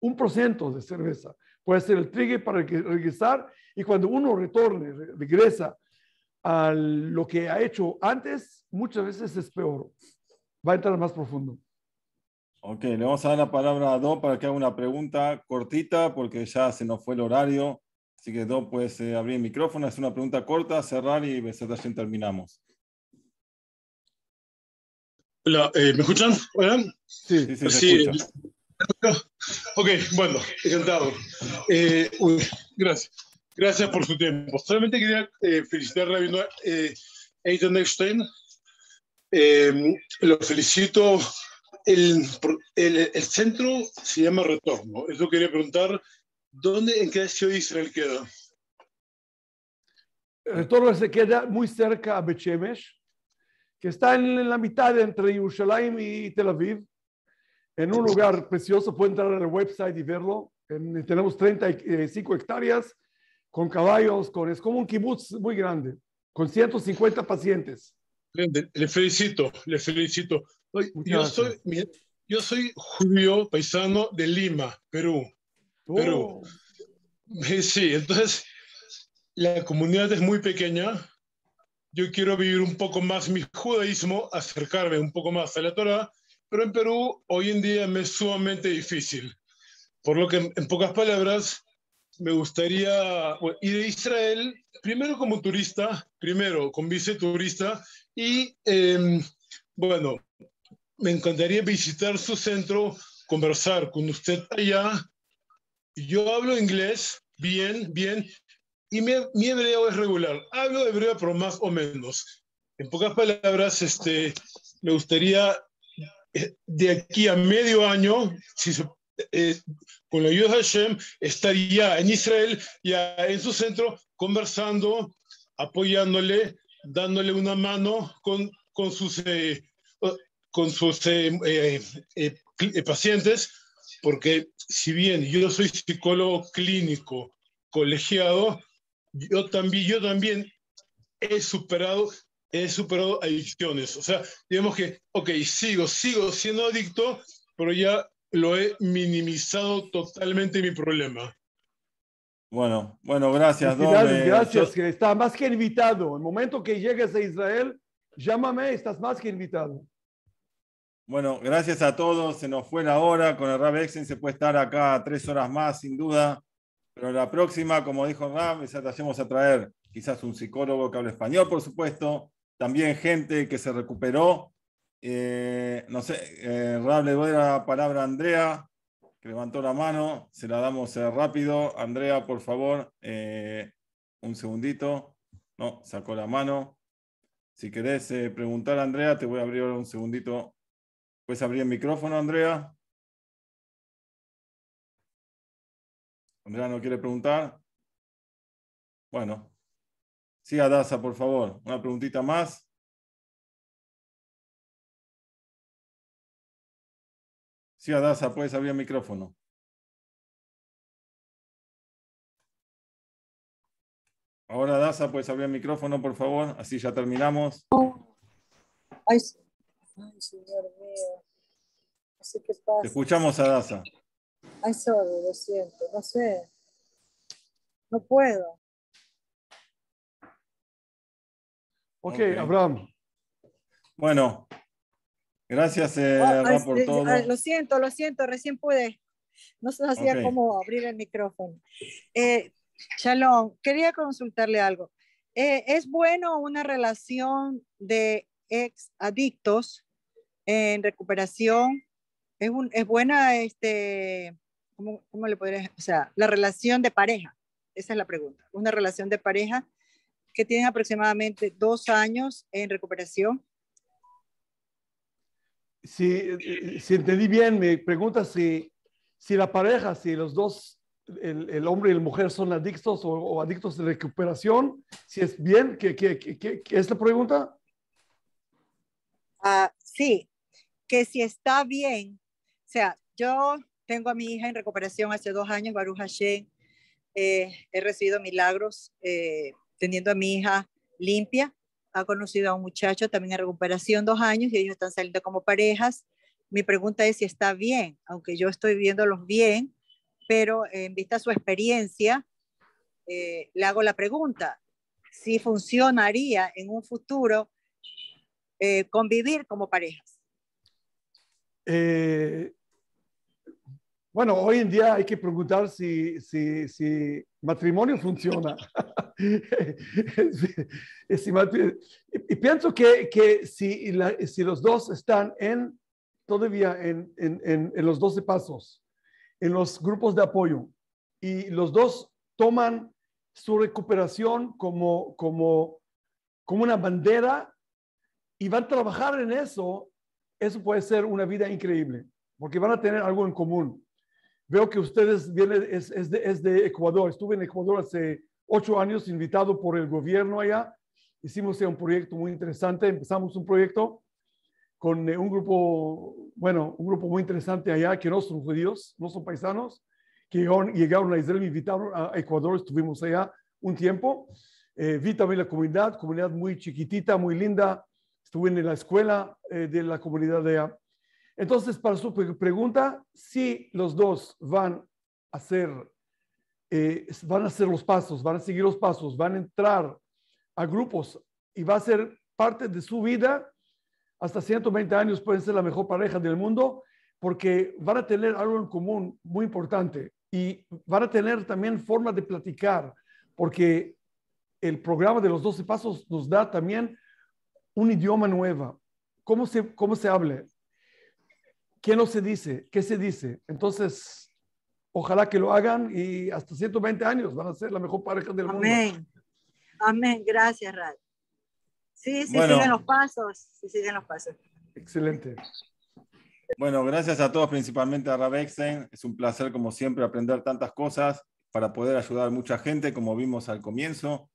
Un de cerveza. Puede ser el trigger para regresar y cuando uno retorne, regresa a lo que ha hecho antes, muchas veces es peor. Va a entrar más profundo. Ok, le vamos a dar la palabra a Do para que haga una pregunta cortita, porque ya se nos fue el horario. Así que Do, puedes abre eh, abrir el micrófono, hacer una pregunta corta, cerrar y si terminamos. Hola, eh, ¿me escuchan? Sí, sí, sí. ok, bueno, encantado. Eh, gracias. Gracias por su tiempo. Solamente quería eh, felicitar a eh, Aiden eh, lo felicito. El, el, el, centro se llama Retorno. Eso quería preguntar, ¿dónde, en qué ciudad Israel queda? Retorno se queda muy cerca a Bechemesh, que está en la mitad entre Jerusalén y Tel Aviv, en un lugar precioso. Pueden entrar en el website y verlo. tenemos 35 eh, hectáreas con caballos, con, es como un kibutz muy grande, con 150 pacientes. Le felicito, le felicito. Yo soy, yo judío paisano de Lima, Perú. Oh. Perú. Eh, sí, entonces la comunidad es muy pequeña. Yo quiero vivir un poco más mi judaísmo, acercarme un poco más a la Torah, pero en Perú hoy en día me es sumamente difícil. Por lo que, en pocas palabras, me gustaría ir a Israel, primero como turista, primero con vice turista, y em, bueno, me encantaría visitar su centro, conversar con usted allá. Yo hablo inglés bien, bien, y mi, hebreo es regular. Hablo hebreo, pero más o menos. En pocas palabras, este, me gustaría eh, de aquí a medio año, si se, eh, con la ayuda de Hashem, estaría en Israel, ya en su centro, conversando, apoyándole, dándole una mano con, con sus, eh, con sus eh, eh, pacientes, porque si bien yo soy psicólogo clínico colegiado, yo también, yo también he superado he superado adicciones. O sea, digamos que, ok, sigo, sigo siendo adicto, pero ya lo he minimizado totalmente mi problema. Bueno, bueno, gracias, Gracias, que está más que invitado. El momento que llegues a Israel, llámame, estás más que invitado. Bueno, gracias a todos. Se nos fue la hora. Con el Rab se puede estar acá tres horas más, sin duda. Pero la próxima, como dijo Rab, te hacemos a traer quizás un psicólogo que hable español, por supuesto. También gente que se recuperó eh, no sé, eh, Rab, le doy la palabra a Andrea, que levantó la mano. Se la damos eh, rápido. Andrea, por favor, eh, un segundito. No, sacó la mano. Si querés preguntar a Andrea, te voy a abrir un segundito. ¿Puedes abrir el micrófono, Andrea? Andrea no quiere preguntar. Bueno. Sí, Adasa, por favor. Una preguntita más. Sí, Adasa, puedes abrir el micrófono. Ahora, Adasa, puedes abrir el micrófono, por favor. Así ya terminamos. Ay, señor mío. Así que pasa. Te escuchamos, Adasa. Ay, sorry, lo siento. No sé. No puedo. Ok, okay. Abraham. Bueno, Gracias, eh, ah, por todo. Ah, lo siento, lo siento, recién pude. No se hacía cómo abrir el micrófono. Eh, Shalom, quería consultarle algo. Eh, ¿Es bueno una relación de ex adictos en recuperación? ¿Es, buena, este, ¿cómo, le podría O sea, la relación de pareja. Esa es la pregunta. Una relación de pareja que tiene aproximadamente dos años en recuperación si, eh, si entendí bien, me pregunta si, si la pareja, si los dos, el, el hombre y la mujer son adictos o, adictos de recuperación, si es bien, ¿qué, es la pregunta? Ah, sí, que si está bien, o sea, yo tengo a mi hija en recuperación hace dos años, Baruch Hashem, eh, he recibido milagros eh, teniendo a mi hija limpia, ha conocido a un muchacho también en recuperación dos años y ellos están saliendo como parejas. Mi pregunta es si está bien, aunque yo estoy viéndolos bien, pero en vista a su experiencia, eh, le hago la pregunta, si funcionaría en un futuro eh, convivir como parejas. Eh, bueno, hoy en día hay que preguntar si, si, si matrimonio funciona. y pienso que, que si, si, los dos están en, todavía en, en, en, los 12 pasos, en los grupos de apoyo, y los dos toman su recuperación como, como, como una bandera y van a trabajar en eso, eso puede ser una vida increíble, porque van a tener algo en común. Veo que ustedes vienen, es, es de Ecuador, estuve en Ecuador hace ocho años invitado por el gobierno allá. Hicimos un proyecto muy interesante, empezamos un proyecto con eh, un grupo, bueno, un grupo muy interesante allá, que no son judíos, no son paisanos, que llegaron, a Israel, me invitaron a Ecuador, estuvimos allá un tiempo. Eh, vi también la comunidad, comunidad muy chiquitita, muy linda. Estuve en la escuela eh, de la comunidad de allá. Entonces, para su pregunta, si los dos van a hacer eh, van a hacer los pasos, van a seguir los pasos, van a entrar a grupos y va a ser parte de su vida. Hasta 120 años pueden ser la mejor pareja del mundo porque van a tener algo en común muy importante y van a tener también forma de platicar porque el programa de los 12 pasos nos da también un idioma nuevo. ¿Cómo se, cómo se habla? ¿Qué no se dice? ¿Qué se dice? Entonces, Ojalá que lo hagan y hasta 120 años van a ser la mejor pareja del mundo. Amén. Amén. Gracias, Ray. Sí, sí, siguen los pasos. Sí, siguen los pasos. Excelente. Bueno, gracias a todos, principalmente a Rabexen. Es un placer, como siempre, aprender tantas cosas para poder ayudar a mucha gente, como vimos al comienzo.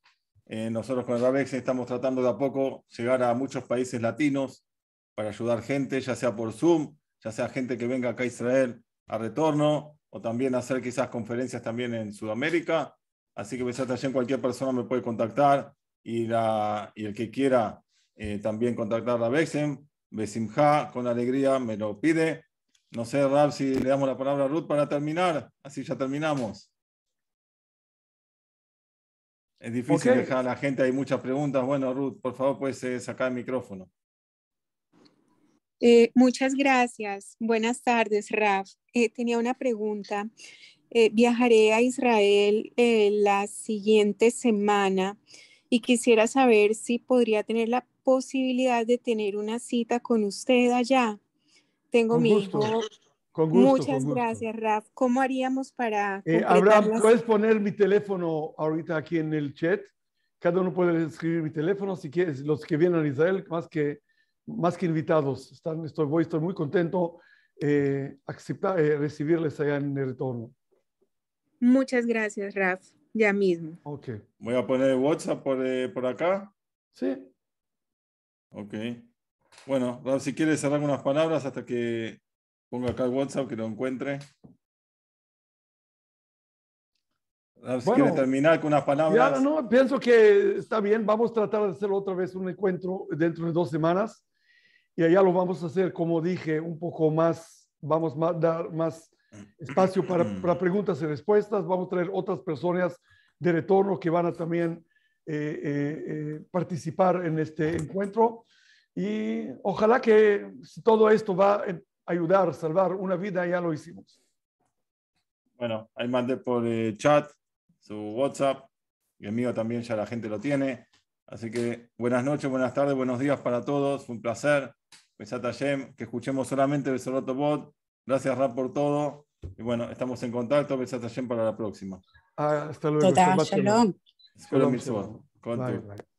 Eh, nosotros con Rabexen estamos tratando de a poco llegar a muchos países latinos para ayudar gente, ya sea por Zoom, ya sea gente que venga acá a Israel a retorno o también hacer quizás conferencias también en Sudamérica. Así que Besat también cualquier persona me puede contactar y, la, y el que quiera eh, también contactar a Bexem, Besimha, con alegría me lo pide. No sé, Rab, si le damos la palabra a Ruth para terminar. Así ya terminamos. Es difícil dejar a la gente, hay muchas preguntas. Bueno, Ruth, por favor, puedes eh, sacar el micrófono. Eh, muchas gracias. Buenas tardes, Raf. Eh, tenía una pregunta. Eh, viajaré a Israel la siguiente semana y quisiera saber si podría tener la posibilidad de tener una cita con usted allá. Tengo mi hijo. Con gusto, Muchas gracias, Raf. ¿Cómo haríamos para... Abraham, puedes poner mi teléfono ahorita aquí en el chat. Cada uno puede escribir mi teléfono si quieres. Los que vienen a Israel, más que más que invitados. Están, estoy, muy contento de eh, eh, recibirles allá en el retorno. Muchas gracias, Raf. Ya mismo. Ok. Voy a poner WhatsApp por, eh, acá. Sí. Ok. Bueno, Raf, si quieres cerrar algunas palabras hasta que ponga acá el WhatsApp que lo encuentre. Raf, si quieres terminar con unas palabras. Ya, no, pienso que está bien. Vamos a tratar de hacer otra vez un encuentro dentro de dos semanas y allá lo vamos a hacer, como dije, un poco más, vamos a dar más espacio mm. para, preguntas y respuestas, vamos a traer otras personas de retorno que van a también eh, eh, eh, participar en este encuentro y ojalá que todo esto va a ayudar, a salvar una vida, ya lo hicimos. Bueno, ahí mandé por el chat, su WhatsApp, y el mío también ya la gente lo tiene. Así que buenas noches, buenas tardes, buenos días para todos. Un placer. Besat que escuchemos solamente Besorato Bot. Gracias, Rap, por todo. Y bueno, estamos en contacto. Besat para la próxima. Ah, hasta luego. Total, shalom. shalom. shalom.